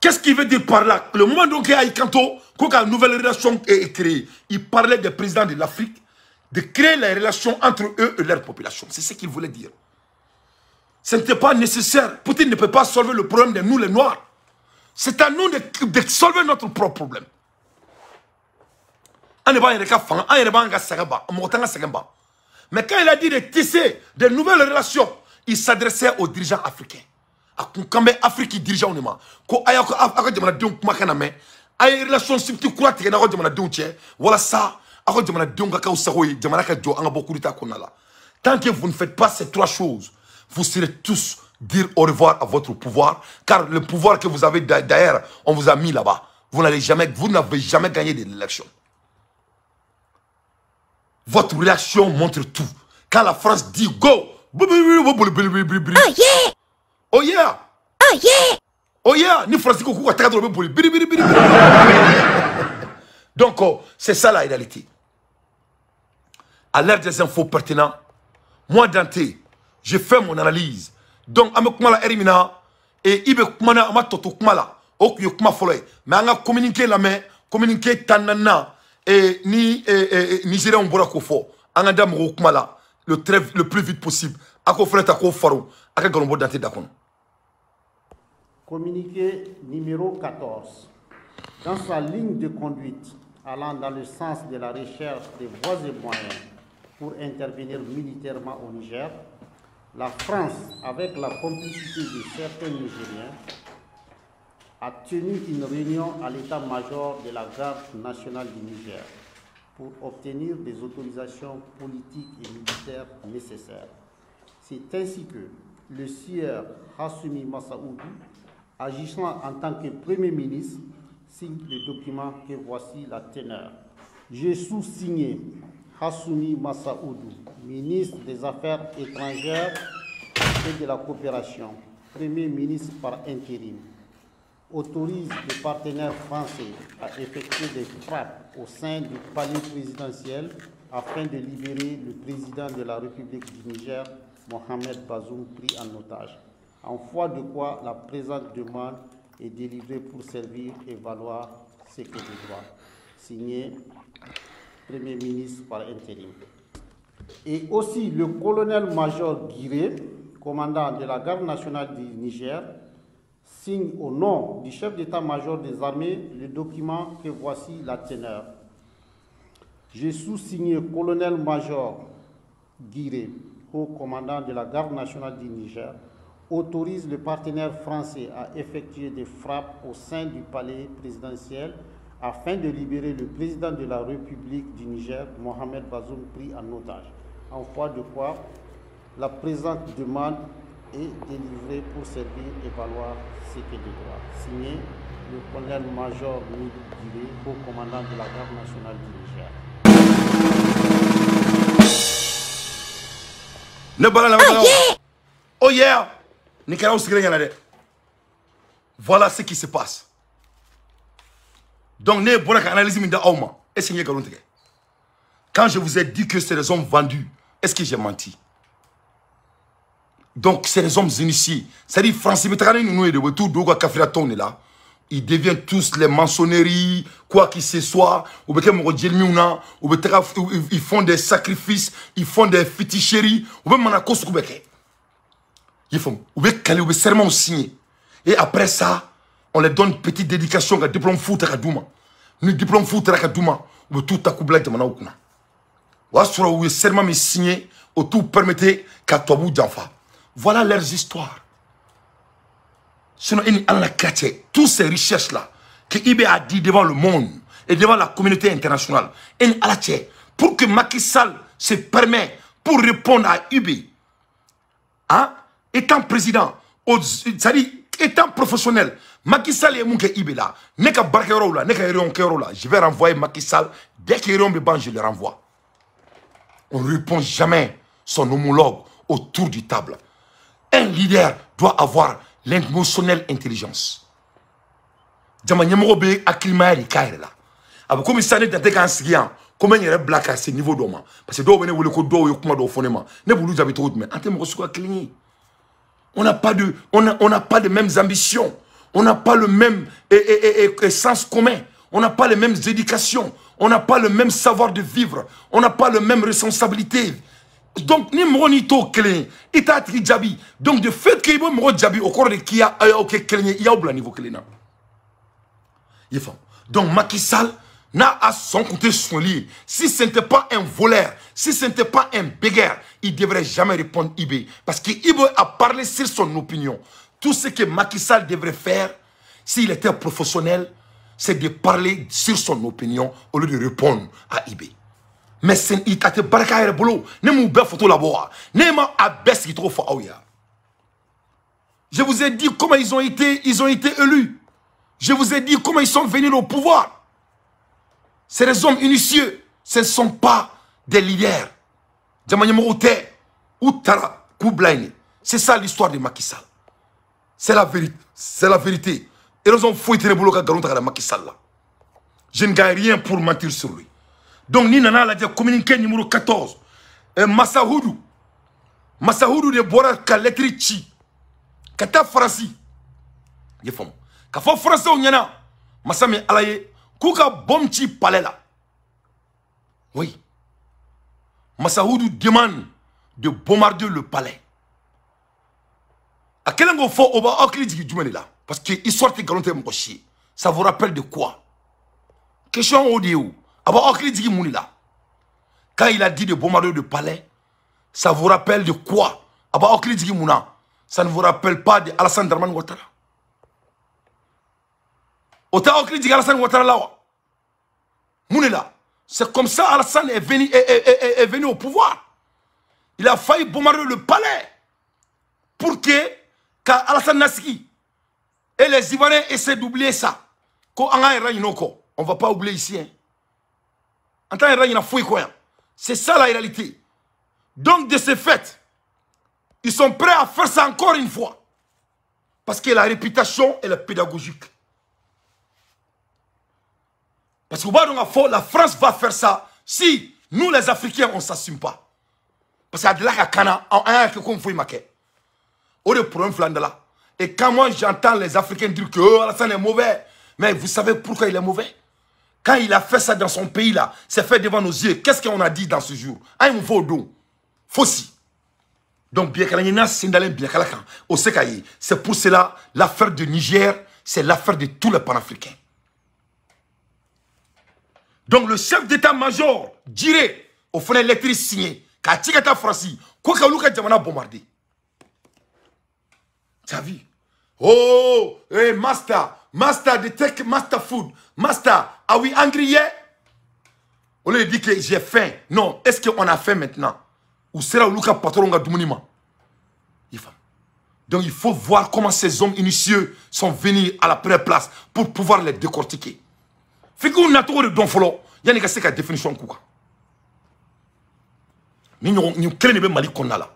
Qu'est-ce qu'il veut dire par là Le moment donc a Ikanto, quand une nouvelle relation est créée, il parlait des présidents de l'Afrique, de créer les relations entre eux et leur population. C'est ce qu'il voulait dire. Ce n'était pas nécessaire. Poutine ne peut pas solver le problème de nous les Noirs. C'est à nous de, de, solver notre propre problème. Mais quand il a dit de tisser de nouvelles relations, il s'adressait aux dirigeants africains. akunkambe afriki dirigeant ne est ko aya ko a ka jamanadenw kuma kana mɛn a ye relation subti kura tigɛ n'aw ka jamanadenw cɛ walasa aw ka e, jamanadenw ka k'aw sago ye jamana ka jɔ an ka bɔ kuruta tant que vous ne faites pas ces trois choses vous serez tous dire au revoir à votre pouvoir, car le pouvoir que vous avez derrière... on vous a mis là-bas. Vous jamais, n'avez jamais gagné de l'élection. Votre réaction montre tout. Quand la France dit go, oh yeah, oh yeah, oh yeah, oh yeah, ni France Donc c'est ça la réalité. À l'ère des infos pertinents, moi Dante, j'ai fait mon analyse donc Amokmala Erimina, et la Amato min na e a bɛ la main, communiquer Tanana et et communiqué ni Nigeria on k'o fɔ On a le très le plus vite possible a k'o à ta k'o faro a dante communiqué numéro 14 dans sa ligne de conduite allant dans le sens de la recherche des voies et moyens pour intervenir militairement au Niger la France, avec la complicité de certains Nigériens, a tenu une réunion à l'état-major de la garde nationale du Niger pour obtenir des autorisations politiques et militaires nécessaires. C'est ainsi que le sieur Hassoumi Massaoudou, agissant en tant que Premier ministre, signe le document que voici la teneur. J'ai sous-signé Hassoumi Massaoudou, ministre des Affaires étrangères et de la coopération, Premier ministre par intérim, autorise les partenaires français à effectuer des frappes au sein du palais présidentiel afin de libérer le président de la République du Niger, Mohamed Bazoum, pris en otage. En foi de quoi la présente demande est délivrée pour servir et valoir ce que je dois. Signé Premier ministre par intérim et aussi le colonel-major Guiré, commandant de la garde nationale du Niger, signe au nom du chef d'état-major des armées le document que voici la teneur. J'ai sous-signé colonel-major Guiré, haut commandant de la garde nationale du Niger, autorise le partenaire français à effectuer des frappes au sein du palais présidentiel afin de libérer le président de la République du Niger, Mohamed Bazoum, pris en otage. En foi de quoi, la présente demande est délivrée pour servir et valoir ce que de droit. Signé le colonel-major Midi dili, commandant de la Garde nationale du Niger. Oh yeah! Voilà ce qui se passe. Donc ne vous ka analyse min di aw est-ce que quand je vous ai dit que c'est des hommes vendus est-ce que j'ai menti donc c'est des hommes initiés c'est-à-dire Faransi nous nous ni de retour bɛ t'u don u ka ils deviennent tous les maçonneries quoi qu'il se soit ou bɛ ils font des sacrifices ils font des féticheries ou bɛ Ils font. sugu bɛɛ kɛ et après ça on leur donne une petite dédication un diplôme foot à Un diplôme foot à ka où tout tout à coup de k'u bila signé voilà leurs histoires sinon ils ces recherches là que Ibe a dit devant le monde et devant la communauté internationale pour que Macky Sall se permette pour répondre à Ibe, hein étant président c'est-à-dire étant professionnel Macky Sall ye mun kɛ IBE la ne ka baarakɛyɔrɔw la ne je vais renvoyer Macky dès qu'il réunion bɛ ban je le renvoie on répond jamais son homologue autour du table un leader doit avoir l'émotionnelle intelligence jama ɲɛmɔgɔ bɛ hakilimaya de là. yɛrɛ la a bɛ komi sisan ne dante k'an sigi yan niveau d'homme? parce que dɔw bɛ ne wele ko dɔw ye kuma dɔw fɔ ne ma ne b'olu jaabi cogo jumɛn an tɛ mɔgɔ suguya kelen on n'a pas de on n'a on n'a pas de mêmes ambitions on n'a pas le même sens commun. On n'a pas les mêmes éducations. On n'a pas le même savoir de vivre. On n'a pas le même responsabilité. Donc, ni monito kelen, ita tri jabi. Donc, de fait que yibo moro jabi, au corps de qui a, euh, ok, il y a niveau hein. Donc, Makissal n'a à son côté son lit. Si ce n'était pas un voleur, si ce n'était pas un bégère, il devrait jamais répondre Ibe. Parce qu'il a parlé sur son opinion. Tout ce que Macky Sall devrait faire, s'il était professionnel, c'est de parler sur son opinion au lieu de répondre à IB. Mais c'est il t'a baraka le ne pas photo ne ma ce je vous ai dit comment ils ont été ils ont été élus je vous ai dit comment ils sont venus au pouvoir c'est des hommes initieux ce ne sont pas des leaders c'est ça l'histoire de Macky Sall c'est la vérité. C'est la vérité. Et nous avons fouetté les boulots à la Macky Je ne gagne rien pour mentir sur lui. Donc, ni nana l'a dit, communiqué numéro 14. Et Massahoudou. Massahoudou de Bora Kaletrichi. Kata Farasi. Il faut. Kafo Farasi ou Nyana. Massami Alaye. Kouka Bomchi Palela. Oui. Massahoudou demande de bombarder le palais a quel endroit faut o b'a hakili jigin parce que histoire de nkalon mon ça vous rappelle de quoi question audio de ye dit quand il a dit de bombarder le palais ça vous rappelle de quoi Avant b'a hakili jigin ça ne vous rappelle pas de Alassane Dramane Ouattara Autant t'a hakili Alassane Ouattara là c'est comme ça Alassane est venu est, est, est, est venu au pouvoir il a failli bombarder le palais pour que car Alassane Naski et les Ivoiriens essaient d'oublier ça. On on va pas oublier ici. Hein. En tant que hein. c'est ça la réalité. Donc de ce fait, ils sont prêts à faire ça encore une fois. Parce que la réputation, est est pédagogique. Parce que la France va faire ça si nous les Africains, on ne s'assume pas. Parce y de là en un, qu'on un y pour un problème là Et quand moi j'entends les Africains dire que oh, Alassane est mauvais, mais vous savez pourquoi il est mauvais Quand il a fait ça dans son pays là, c'est fait devant nos yeux. Qu'est-ce qu'on a dit dans ce jour un ah, il faut don. Donc, bien c'est pour cela l'affaire de Niger, c'est l'affaire de tous les panafricains. Donc, le chef d'état-major dirait au fond électrique signé, a francie quoi que nous avons bombardé. T'as vie. Oh, hey, master, master, de tech, master food. Master, are we angry yet? On lui dit que j'ai faim, non, est-ce qu'on a faim maintenant Ou sera Luka patron de monument? Donc il faut voir comment ces hommes initieux sont venus à la première place pour pouvoir les décortiquer. Fikou n'a de don folo, il y a une définition. Nous avons créé Mali Kondala.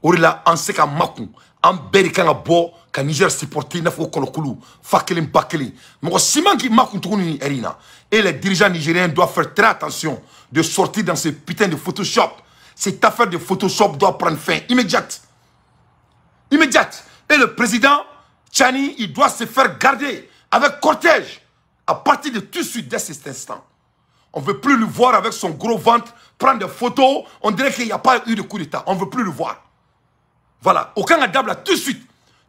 et e les dirigeants nigériens doivent faire très attention de sortir dans ce putain de photoshop cette affaire de photoshop doit prendre fin immédiate immédiate et le président Chani il doit se faire garder avec cortège à partir de tout de suite dès cet instant on ne veut plus le voir avec son gros ventre prendre des photos on dirait qu'il n'y a pas eu de coup d'état on veut plus le voir voilà, aucun adable tout de suite.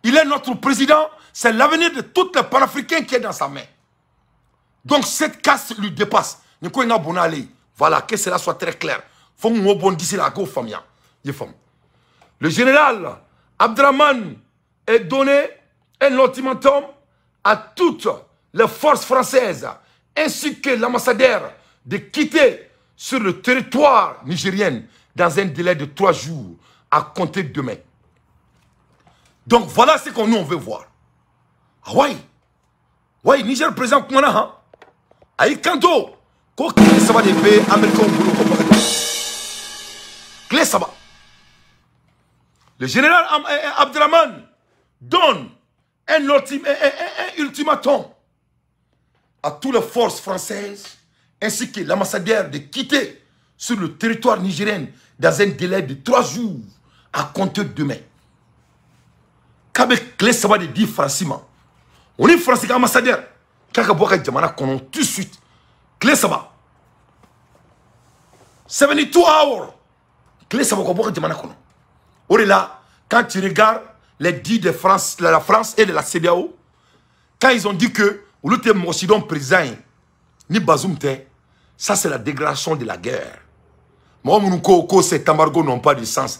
Il est notre président, c'est l'avenir de tous les panafricains qui est dans sa main. Donc cette casse lui dépasse. Voilà, que cela soit très clair. Le général Abdraman est donné un ultimatum à toutes les forces françaises ainsi que l'ambassadeur de quitter sur le territoire nigérien dans un délai de trois jours à compter demain. Donc voilà ce qu'on nous on veut voir. Oui, ah Oui, Niger président Kumana. Hein? Aïe Kanto. quoi que ça va des pays américains ça va. Le général eh, eh, Abdraman donne eh, un, ultimatum à toutes les forces françaises ainsi que l'ambassadeur de quitter sur le territoire nigérien dans un délai de trois jours à compter demain. Quand clé de di On français comme ambassadeur tout de suite saba hours de quand tu regardes les dits de France la France et de la CDAO, quand ils ont dit que le ni Bazoum ça c'est la dégradation de la guerre Moi, mon ko embargo n'ont pas de sens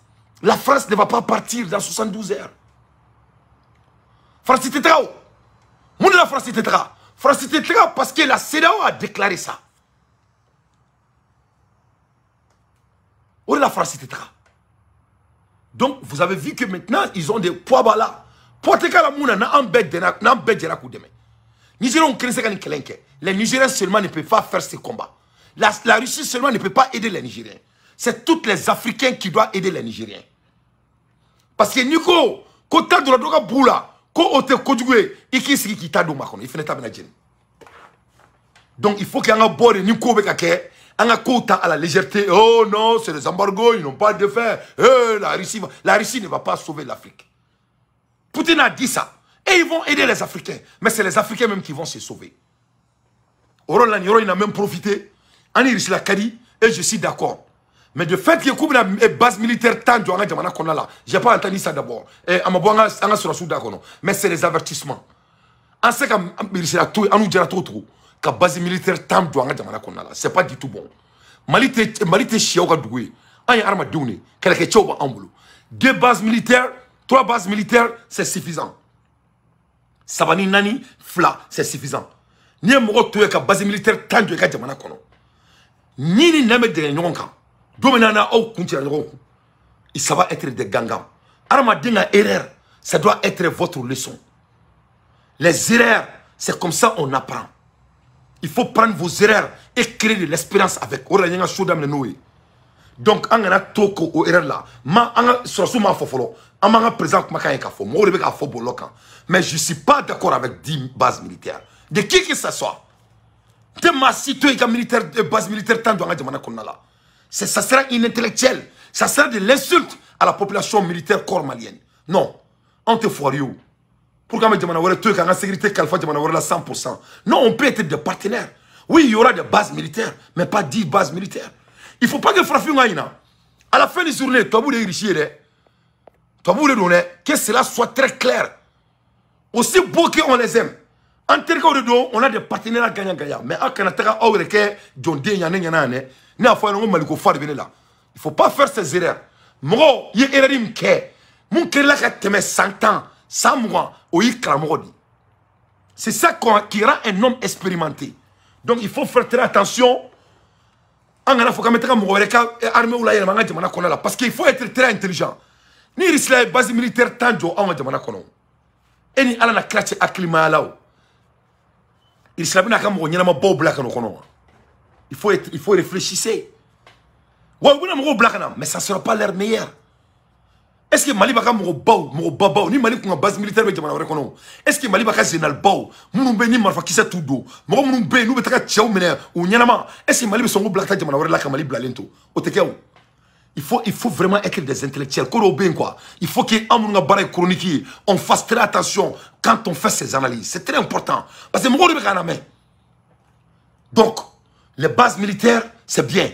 La France ne va pas partir dans 72 heures. France Où mon la France Tetra, France Tetra parce que la CEDAO a déclaré ça. Où est la France Tetra Donc vous avez vu que maintenant ils ont des poids là. Pour la mouna na ambed na de la coup demain. Nigériens Les Nigériens seulement ne peuvent pas faire ce combat. La, la Russie seulement ne peut pas aider les Nigériens. C'est tous les Africains qui doivent aider les Nigériens. Parce que Nico, quand tu as dɔ la drogue o tɛ kojugu ye i il sigi k'i ta donc il faut que an ka bɔ de ni kow à la légèreté oh non c'est les embargo ils n'ont pas de faire eh, la Russie la Russie ne va pas sauver l'Afrique Poutine a dit ça et ils vont aider les Africains mais c'est les Africains même qui vont se sauver Oron il a même profité Annie Russie l'a et je suis d'accord mais le fait que la base militaire tant a, je n'ai pas entendu ça d'abord. Eh, à Mais c'est des avertissements. En ce qui on nous dira tout trop. La base militaire tant Ce c'est pas du tout bon. Mali te chiao ka doué. On y a arme Quelque chose en en Deux bases militaires, trois bases militaires, c'est suffisant. Sabani nani, fla, c'est suffisant. Ni un mot tué base militaire tant de ka jamana kono. Ni ni n'aime de nyonkan don na aw kun ça va être des gangan hadamaden ka erreur ça doit être votre leçon les erreurs c'est comme ça on apprend il faut prendre vos erreurs et créer de l'espérance avec donc an kana to ko o erreur là. ma an ka sɔrɔsiw m'a fɔ fɔlɔ an b'an ka président kumakan ye k'a mais je suis pas d'accord avec 10 bases militaires de qui que ce soit n ma maa si to yen i base militaire tant don an ça sera inintellectuel. Ça sera de l'insulte à la population militaire corps malienne. Non. On te foire. Pourquoi on a wala truc sécurité 100%. Non, on peut être des partenaires. Oui, il y aura des bases militaires, mais pas 10 bases militaires. Il ne faut pas que Frafi Ngaïna, à la fin des journées, toi vous les richiers, hein. toi vous les hein. que cela soit très clair. Aussi beau qu'on les aime. En terre on a des partenaires gagnants-gagnants. Mais à on a des gens qui ont ne y'a fɔ a ɲɛna ko maliko fa de bɛ ne il faut pas faire ces erreurs mɔgɔ i ye erreur min kɛ mun kɛra ka tɛmɛ san tan san mugan o y'i karamɔgɔ de c'est ça qui rend un homme expérimenté donc il faut faire très attention an kana fɔ k'an bɛ taga mɔgɔ wɛrɛ ka eh, armée la yɛlɛma an ka jamana kɔnɔ la parce qu'il faut être très intelligent ni irisila base militaire tan jɔ anw ka jamana kɔnɔ e ni ala na kira à climat la o irisila bɛna a ka mɔgɔ ɲɛnamabaw bila ka n'o kɔnɔ wa il faut, être, il faut réfléchir. Mais ça ne sera pas l'air meilleur. Est-ce que Mali baka mɔgɔ baw ba ni Mali kun base militaire je jamana wɛrɛ kɔnɔ est-ce que Mali baka général baw minnu ben ni Marfa qui sait tout minnu bɛ ben nous bɛ taga mener ou u est-ce que Mali bɛ sɔn je m'en ka taa Mali bilalen to o il faut il faut vraiment être des intellectuels ko quoi il faut que an minnu ka chronique on fasse très attention quand on fait ces analyses c'est très important parce que mɔgɔw donc les bases militaires, c'est bien.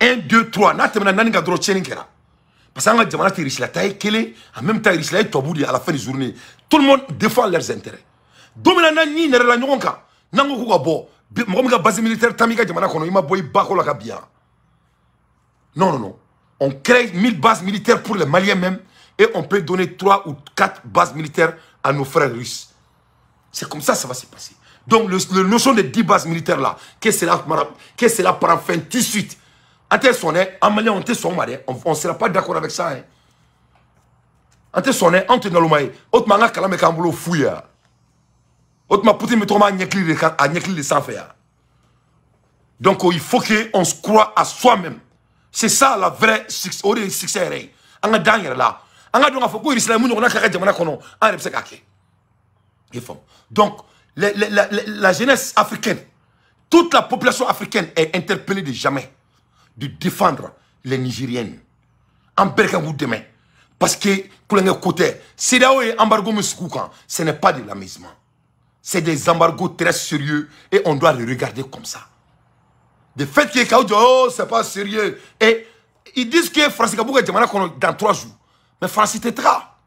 1, 2, 3. N'a tɛmɛna nani ka dɔrɔn tiɲɛni kɛra. Parce que ka jamana en même temps à la fin de journée. Tout le monde défend leurs intérêts. Don min na n'an ɲi nɛrɛla ɲɔgɔn ko k'u ka bɔ, base militaire je min ka jamana kɔnɔ, i ma la ka bin Non, non, non. On crée 1000 bases militaires pour les Maliens même et on peut donner 3 ou 4 bases militaires à nos frères russes. C'est comme ça que ça va se passer. Donc, le, le notion de 10 bases militaires là, que cela, que cela prend fin tout de suite. En tes sonné, hein, en malien, on te sonne, on ne sera pas d'accord avec ça. Hein. En te sonné, on hein, te nalomaye. Autre manga kalame kambolo fouille. Hein. Autre ma poutin metoma à nyekli de sang faire. Donc, oh, il faut qu'on se croit à soi-même. C'est ça la vraie succès. On a dernière là. On a donc à faire quoi? Il s'est la moune, on a qu'à dire, on a qu'on a. On Donc, la, jeunesse africaine, toute la population africaine est interpellée de jamais de défendre les Nigériennes. En vous demain. Parce que, pour les côté, c'est et embargo ce n'est pas de l'amusement. C'est des embargos très sérieux et on doit les regarder comme ça. De fait y ait dit, oh, c'est pas sérieux. Et ils disent que Francis Kabouka est dans trois jours. Mais Francis Tetra.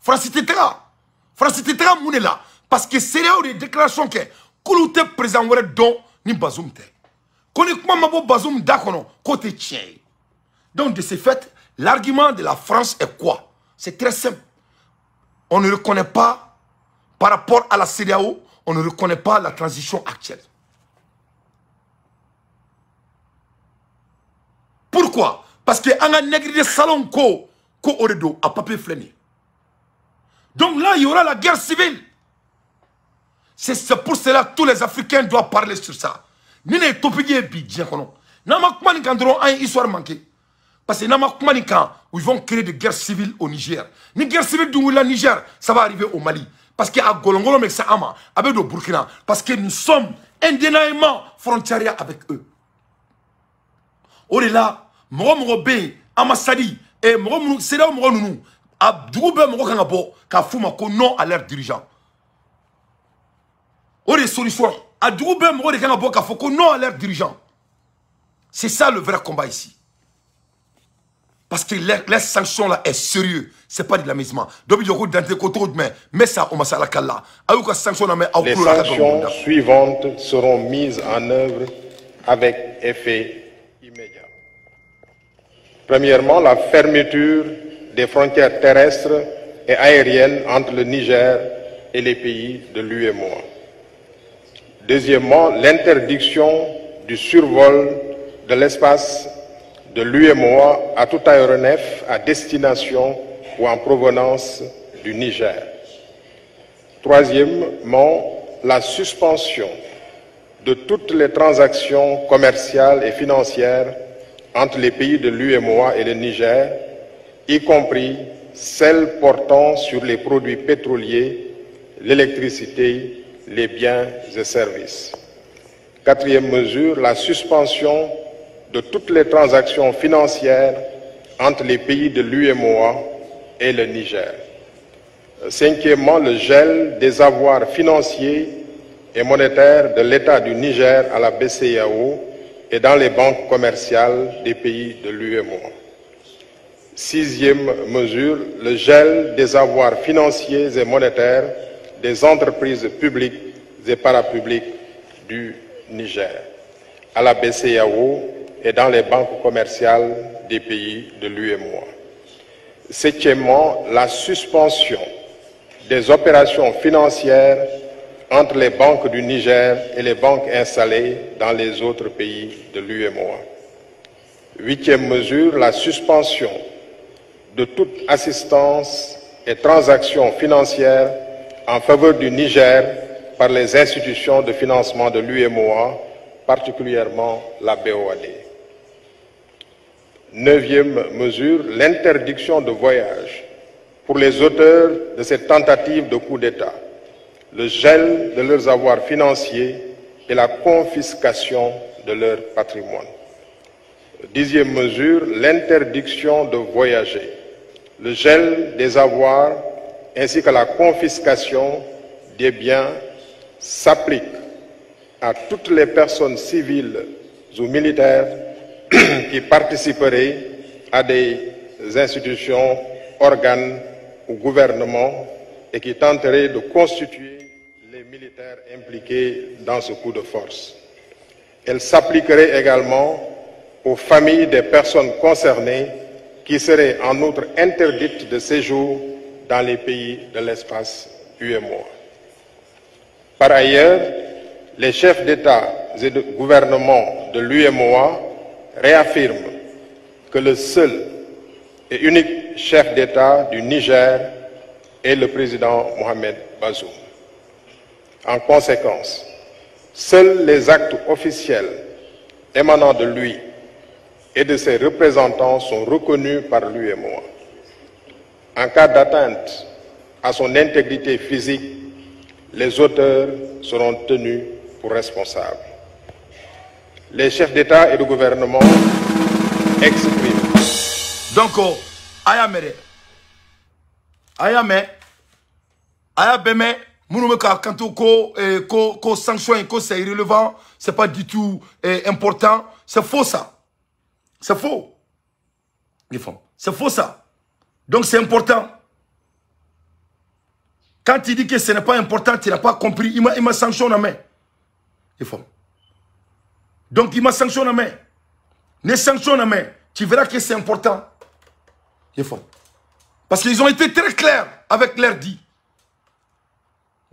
Francis Tetra. Francis Tetra, là parce que le de a déclaration que tout président wɛrɛ dɔn ni bazoum ma d'akono, donc de ce fait l'argument de la France est quoi c'est très simple on ne reconnaît pas par rapport à la CEDEAO on ne reconnaît pas la transition actuelle pourquoi parce que y a un salon ko ko de a papier donc là il y aura la guerre civile c'est pour cela que tous les Africains doivent parler sur ça. Ni les topiques et bien Nama une histoire manquée. Parce que Nama ils vont créer des guerres civiles au Niger. Ni guerre civile du Niger, ça va arriver au Mali. Parce qu'à Golongolo, mais ama, avec le Burkina. Parce que nous sommes indéniablement frontières avec eux. Au-delà, avons Amasadi, et sommes là un nous nous Nous sommes non à nous dirigeant o les ye solution ye a jugu bɛɛ mɔgɔ de à non à leur dirigeant c'est ça le vrai combat ici parce que les, sanctions sanction là est sérieux c'est pas de l'amusement Donc il y a dante ko cogo jumɛn mais ça, o masala kali la sanction la les sanctions suivantes seront mises en œuvre avec effet immédiat. Premièrement, la fermeture des frontières terrestres et aériennes entre le Niger et les pays de l'UEMOA. Deuxièmement, l'interdiction du survol de l'espace de l'UMOA à tout aéronef à destination ou en provenance du Niger. Troisièmement, la suspension de toutes les transactions commerciales et financières entre les pays de l'UMOA et le Niger, y compris celles portant sur les produits pétroliers, l'électricité les biens et services. Quatrième mesure, la suspension de toutes les transactions financières entre les pays de l'UMOA et le Niger. Cinquièmement, le gel des avoirs financiers et monétaires de l'État du Niger à la BCAO et dans les banques commerciales des pays de l'UMOA. Sixième mesure, le gel des avoirs financiers et monétaires des entreprises publiques et parapubliques du Niger, à la BCAO et dans les banques commerciales des pays de l'UMOA. Septièmement, la suspension des opérations financières entre les banques du Niger et les banques installées dans les autres pays de l'UMOA. Huitième mesure, la suspension de toute assistance et transaction financière en faveur du Niger par les institutions de financement de l'UMOA, particulièrement la BOAD. Neuvième mesure, l'interdiction de voyage pour les auteurs de cette tentative de coup d'État, le gel de leurs avoirs financiers et la confiscation de leur patrimoine. Dixième mesure, l'interdiction de voyager, le gel des avoirs ainsi que la confiscation des biens s'applique à toutes les personnes civiles ou militaires qui participeraient à des institutions, organes ou gouvernements et qui tenteraient de constituer les militaires impliqués dans ce coup de force. Elle s'appliquerait également aux familles des personnes concernées qui seraient en outre interdites de séjour dans les pays de l'espace UMO. Par ailleurs, les chefs d'État et de gouvernement de l'UMOA réaffirment que le seul et unique chef d'État du Niger est le président Mohamed Bazoum. En conséquence, seuls les actes officiels émanant de lui et de ses représentants sont reconnus par l'UMOA. En cas d'atteinte à son intégrité physique, les auteurs seront tenus pour responsables. Les chefs d'État et de gouvernement expriment. Donc, oh, ayamere, ayame, ayabeme, Mounoumeka, quand tu eh, ko, ko sanction, c'est irrelevant, c'est pas du tout eh, important, c'est faux ça. C'est faux. C'est faux ça. Donc c'est important. Quand il dit que ce n'est pas important, tu n'as pas compris. Il m'a sanctionné. Mais. Il faut. Donc il m'a sanctionné. Ne sanctionne Tu verras que c'est important. Il faut. Parce qu'ils ont été très clairs avec leur dit.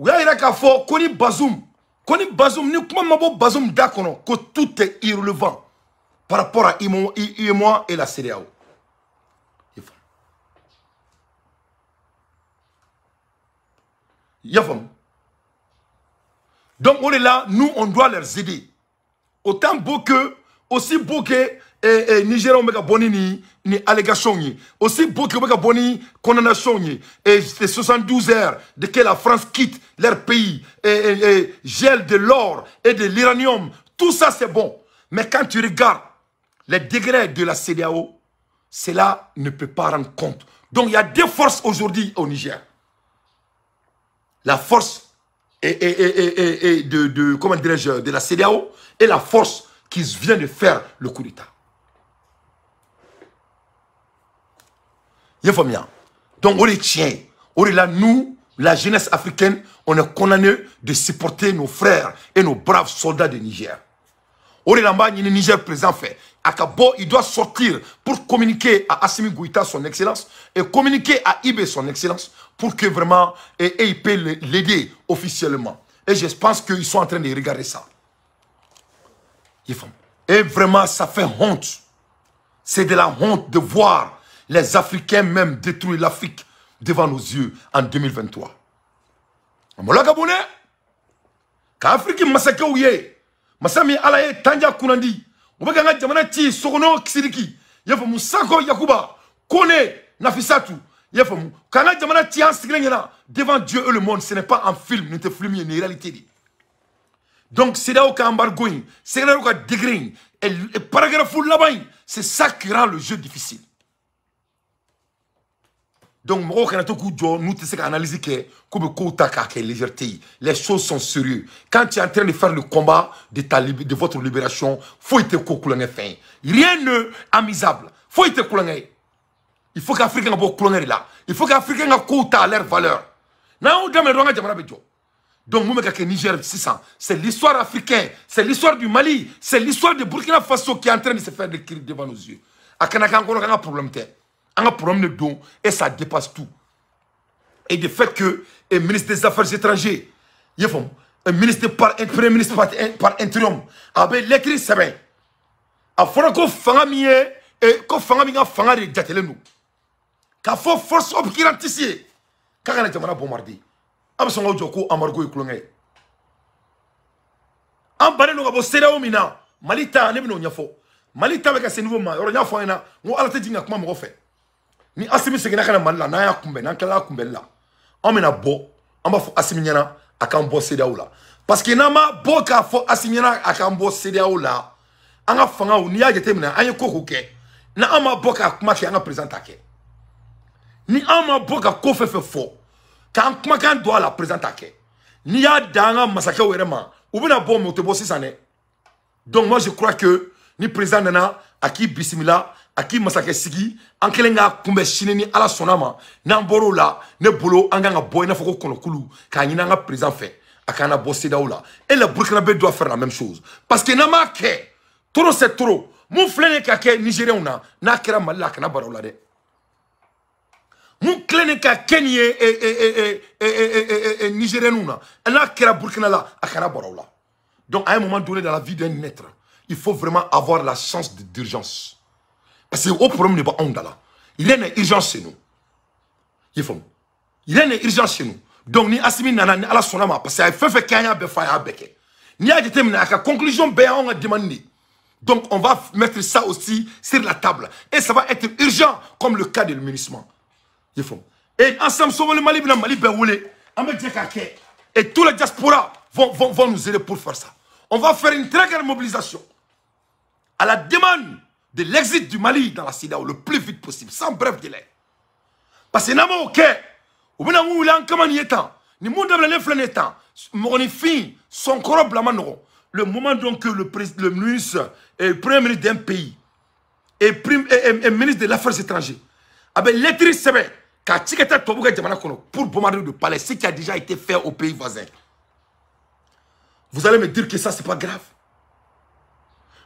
a ira ka fo koni bazoum. Koni bazoum ni ma beau bazoum Que tout est irrelevant par rapport à moi et la CDAO. Donc on est là, nous on doit leur aider. Autant beau que, aussi beau que eh, eh Nigeria on boni ni, Aussi beau que boni Et c'est 72 heures de que la France quitte leur pays. Et, gel de l'or et de l'uranium. Tout ça c'est bon. Mais quand tu regardes les degrés de la CDAO, cela ne peut pas rendre compte. Donc il y a deux forces aujourd'hui au Niger la force de, de la CDAO est la force qui vient de faire le coup d'État. Donc, on les tient. On est là, nous, la jeunesse africaine, on est condamné de supporter nos frères et nos braves soldats de Niger. On est là Niger présent fait. il doit sortir pour communiquer à Assimi Gouita son excellence et communiquer à Ibe son excellence pour que vraiment et, et il peut l'aider officiellement. Et je pense qu'ils sont en train de regarder ça. Et vraiment, ça fait honte. C'est de la honte de voir les Africains même détruire l'Afrique devant nos yeux en 2023. Mola Gabonais, qu'Afrique massacre ou yé, Je alaye tanja kunandi, ou bien jamana ti, sokono kisiriki, y'a moussako yakuba, kone, nafisatu, il a Quand la jamana tient devant Dieu et le monde, ce n'est pas un film, n'est un film, une réalité. Donc, c'est là où un embargo, c'est là où un degré, et paragraphe là-bas, c'est ça qui rend le jeu difficile. Donc, je kana to analyse les choses sont sérieuses. quand tu es en train de faire le combat de ta de votre libération il faut être kulonkɛ rien ne amisable. Il faut être coulant il faut qu'Afrique ait un bon de là. il faut qu'Afrique ait kow à leur valeur donc nous ka Niger 600. c'est l'histoire africaine c'est l'histoire du Mali c'est l'histoire de Burkina Faso qui est en train de se faire décrire devant nos yeux Il y a un problème a un problème de don et ça dépasse tout et de fait que le ministre des affaires étrangères le un ministre par un premier ministre par, par intérim a ah ben, écrit c'est sɛbɛn Il ah, faut que fanga et ye ko fanga min ka nous de k'a fo force obscurantiste k'a kana jamana bombarder an bɛ sɔn k'aw jɔ ko amarigo ye kulonkɛ ye an Malita ka bɔ CEDEAO min na mali ta ne ka se nouveau ma yɔrɔ n ala te jigin kuma mɔgɔ ni asimi se ka kana mali la n'an y'a kumbe n'an tilala kumbe la an bɛna bɔ b'a fo asimi ɲɛna akam k'an bɔ parce que nama ma bɔ k'a fɔ asimi ɲɛna a k'an bɔ CEDEAO la an ka fangaw n'i y'a jateminɛ an ye ko ko kɛ n'an ma k'a kuma kɛ ni ama ma bɔ ka ko fɛn fɛn fɔ k'an la président ke n'i y'a danga masaka wera ma u bɛna donc moi je crois que ni président nana a bisimila a k'i sigi an kɛlen k'a ala sonama namboro la ne bolo anganga kan foko bɔ n'a fɔ ko kɔnɔkulu k'a ɲini nga président fɛ et le doit faire la même chose parce que n'an m'a trop c'est trop mun filɛ nin ye na n'a la kana bara mun kilen et et et et et et n'a kɛra burukina la a kɛra la donc à un moment donné dans la vie d'un être il faut vraiment avoir la chance d'urgence parce que le problème de pas da il y a une urgence chez nous faut. il y a une urgence chez nous donc ni asimi nana ni ala sɔnna ma parce que a ye fɛn qui kɛ an a n'i y'a jateminɛ a la conclusion bɛɛ ben, a demandé, donc on va mettre ça aussi sur la table et ça va être urgent comme le cas de l'munissement et ensemble, souvent le Mali, le Mali, Béoulé. Ben et tous les diasporas vont, vont, vont nous aider pour faire ça. On va faire une très grande mobilisation à la demande de l'exit du Mali dans la CEDEAO le plus vite possible, sans bref délai. Parce que nous ok, ou bien nous voulons comment nous nous nous devons les fleurs étant, mon son corps Le moment donc que le, le ministre et le premier ministre d'un pays et, et, et, et ministre de l'Affaires étrangères, avec ah ben, l'étrice, c'est pour bombarder le palais ce qui a déjà été fait au pays voisin vous allez me dire que ça c'est pas grave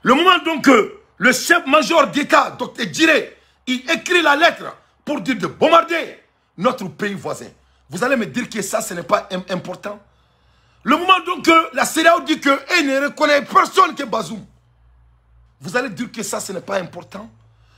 le moment donc que le chef-major d'État, Dr Diré, il écrit la lettre pour dire de bombarder notre pays voisin. Vous allez me dire que ça, ce n'est pas important. Le moment donc que la CEDEAO dit que Elle eh, ne reconnaît personne que Bazoum, vous allez dire que ça, ce n'est pas important.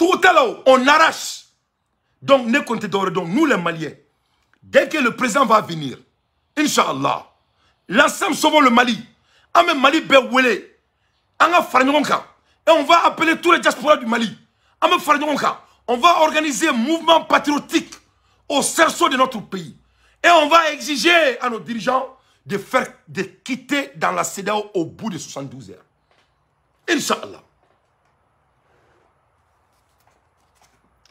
Tout à l'heure, on arrache. Donc, nous les Maliens, dès que le président va venir, Inch'Allah, l'ensemble sauvons le Mali. Ah, Mali ben, ah, Et on va appeler tous les diasporas du Mali. Ah, on va organiser un mouvement patriotique au cerceau de notre pays. Et on va exiger à nos dirigeants de faire de quitter dans la CEDAO au bout de 72 heures. Inch'Allah.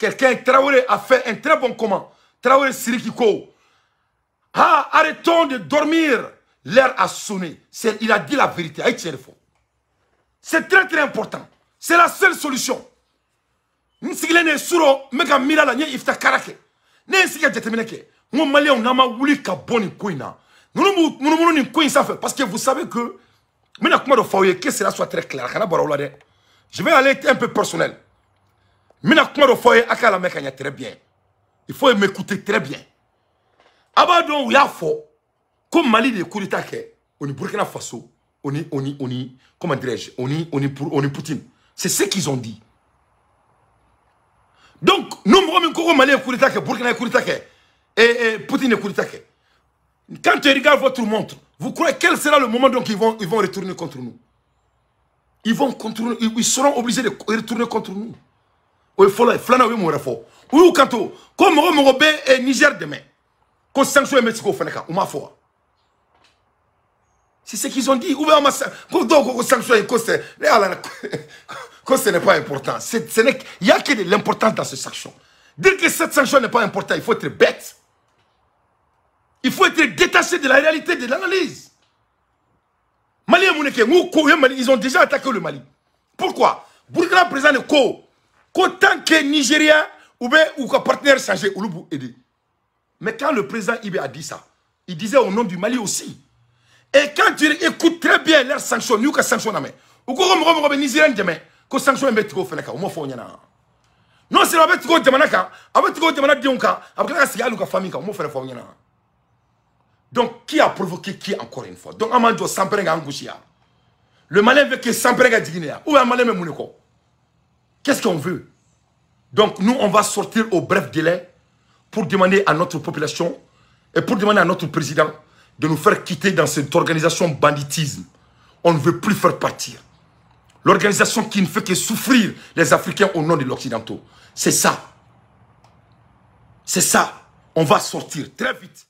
Quelqu'un, Traoré, a fait un très bon comment Traoré Sirikiko. Ah, arrêtons de dormir. L'air a sonné. Il a dit la vérité. C'est très très important. C'est la seule solution. n sigilen de suro n bɛ ka miiri a la n ye iftakara kɛ ne ye n sigi ka jateminɛ kɛ n ko maliyɛnw n'an ma wuli ka bɔ nin ko in na ninnu b'u munumunu nin ko parce que vous savez que n bɛna kuma dɔ f'aw ye que cela soit très clair je vais aller être un peu personnel très bien il faut m'écouter très bien Avant donc, dɔn u ko mali de coup d'état kɛ o burkina faso on est on comment dirais-je on on pour, pour on est poutine c'est ce qu'ils ont dit donc nous, mɔgɔ min ko mali le coup d'état burkina ye coup d'état et, et poutine ye coup quand tu regardes votre montre vous croyez quel sera le moment donc ils vont ils vont retourner contre nous ils vont contre nous ils seront obligés de retourner contre nous o ye fɔlɔ Il filanan o ye mun wɛrɛ Oui, u y'u kanto ko mɔgɔ m'a c'est ce qu'ils ont dit ou bien on m'a ko dɔw c'est eh, ce n'est pas important n'est il y a que l'importance dans cette sanction dire que cette sanction n'est pas importante il faut être bête il faut être détaché de la réalité de l'analyse Mali et Mouneke, ils ont déjà attaqué le Mali. Pourquoi le président de Ko, quand tant que Nigeria ou bien ou que partenaire changé, ou pour aider. Mais quand le président Ibe a dit ça, il disait au nom du Mali aussi. Et quand tu écoutes très bien leurs sanctions, nous que sanctions n'aimons. Ou qu'on me remet Nigérien demain, que sanctions aiment trop faire là, au moins faut Non, c'est avec trop de manaka, avec trop avec la ou la famille, au moins Donc, qui a provoqué qui encore une fois Donc, Amandjo, Samprenga Angouchia. Le malin veut que Samprenga Diginéa. Hein. Ou le malin même Mouneko. Qu'est-ce qu'on veut Donc nous, on va sortir au bref délai pour demander à notre population et pour demander à notre président de nous faire quitter dans cette organisation banditisme. On ne veut plus faire partir. L'organisation qui ne fait que souffrir les Africains au nom de l'Occidentaux. C'est ça. C'est ça. On va sortir très vite.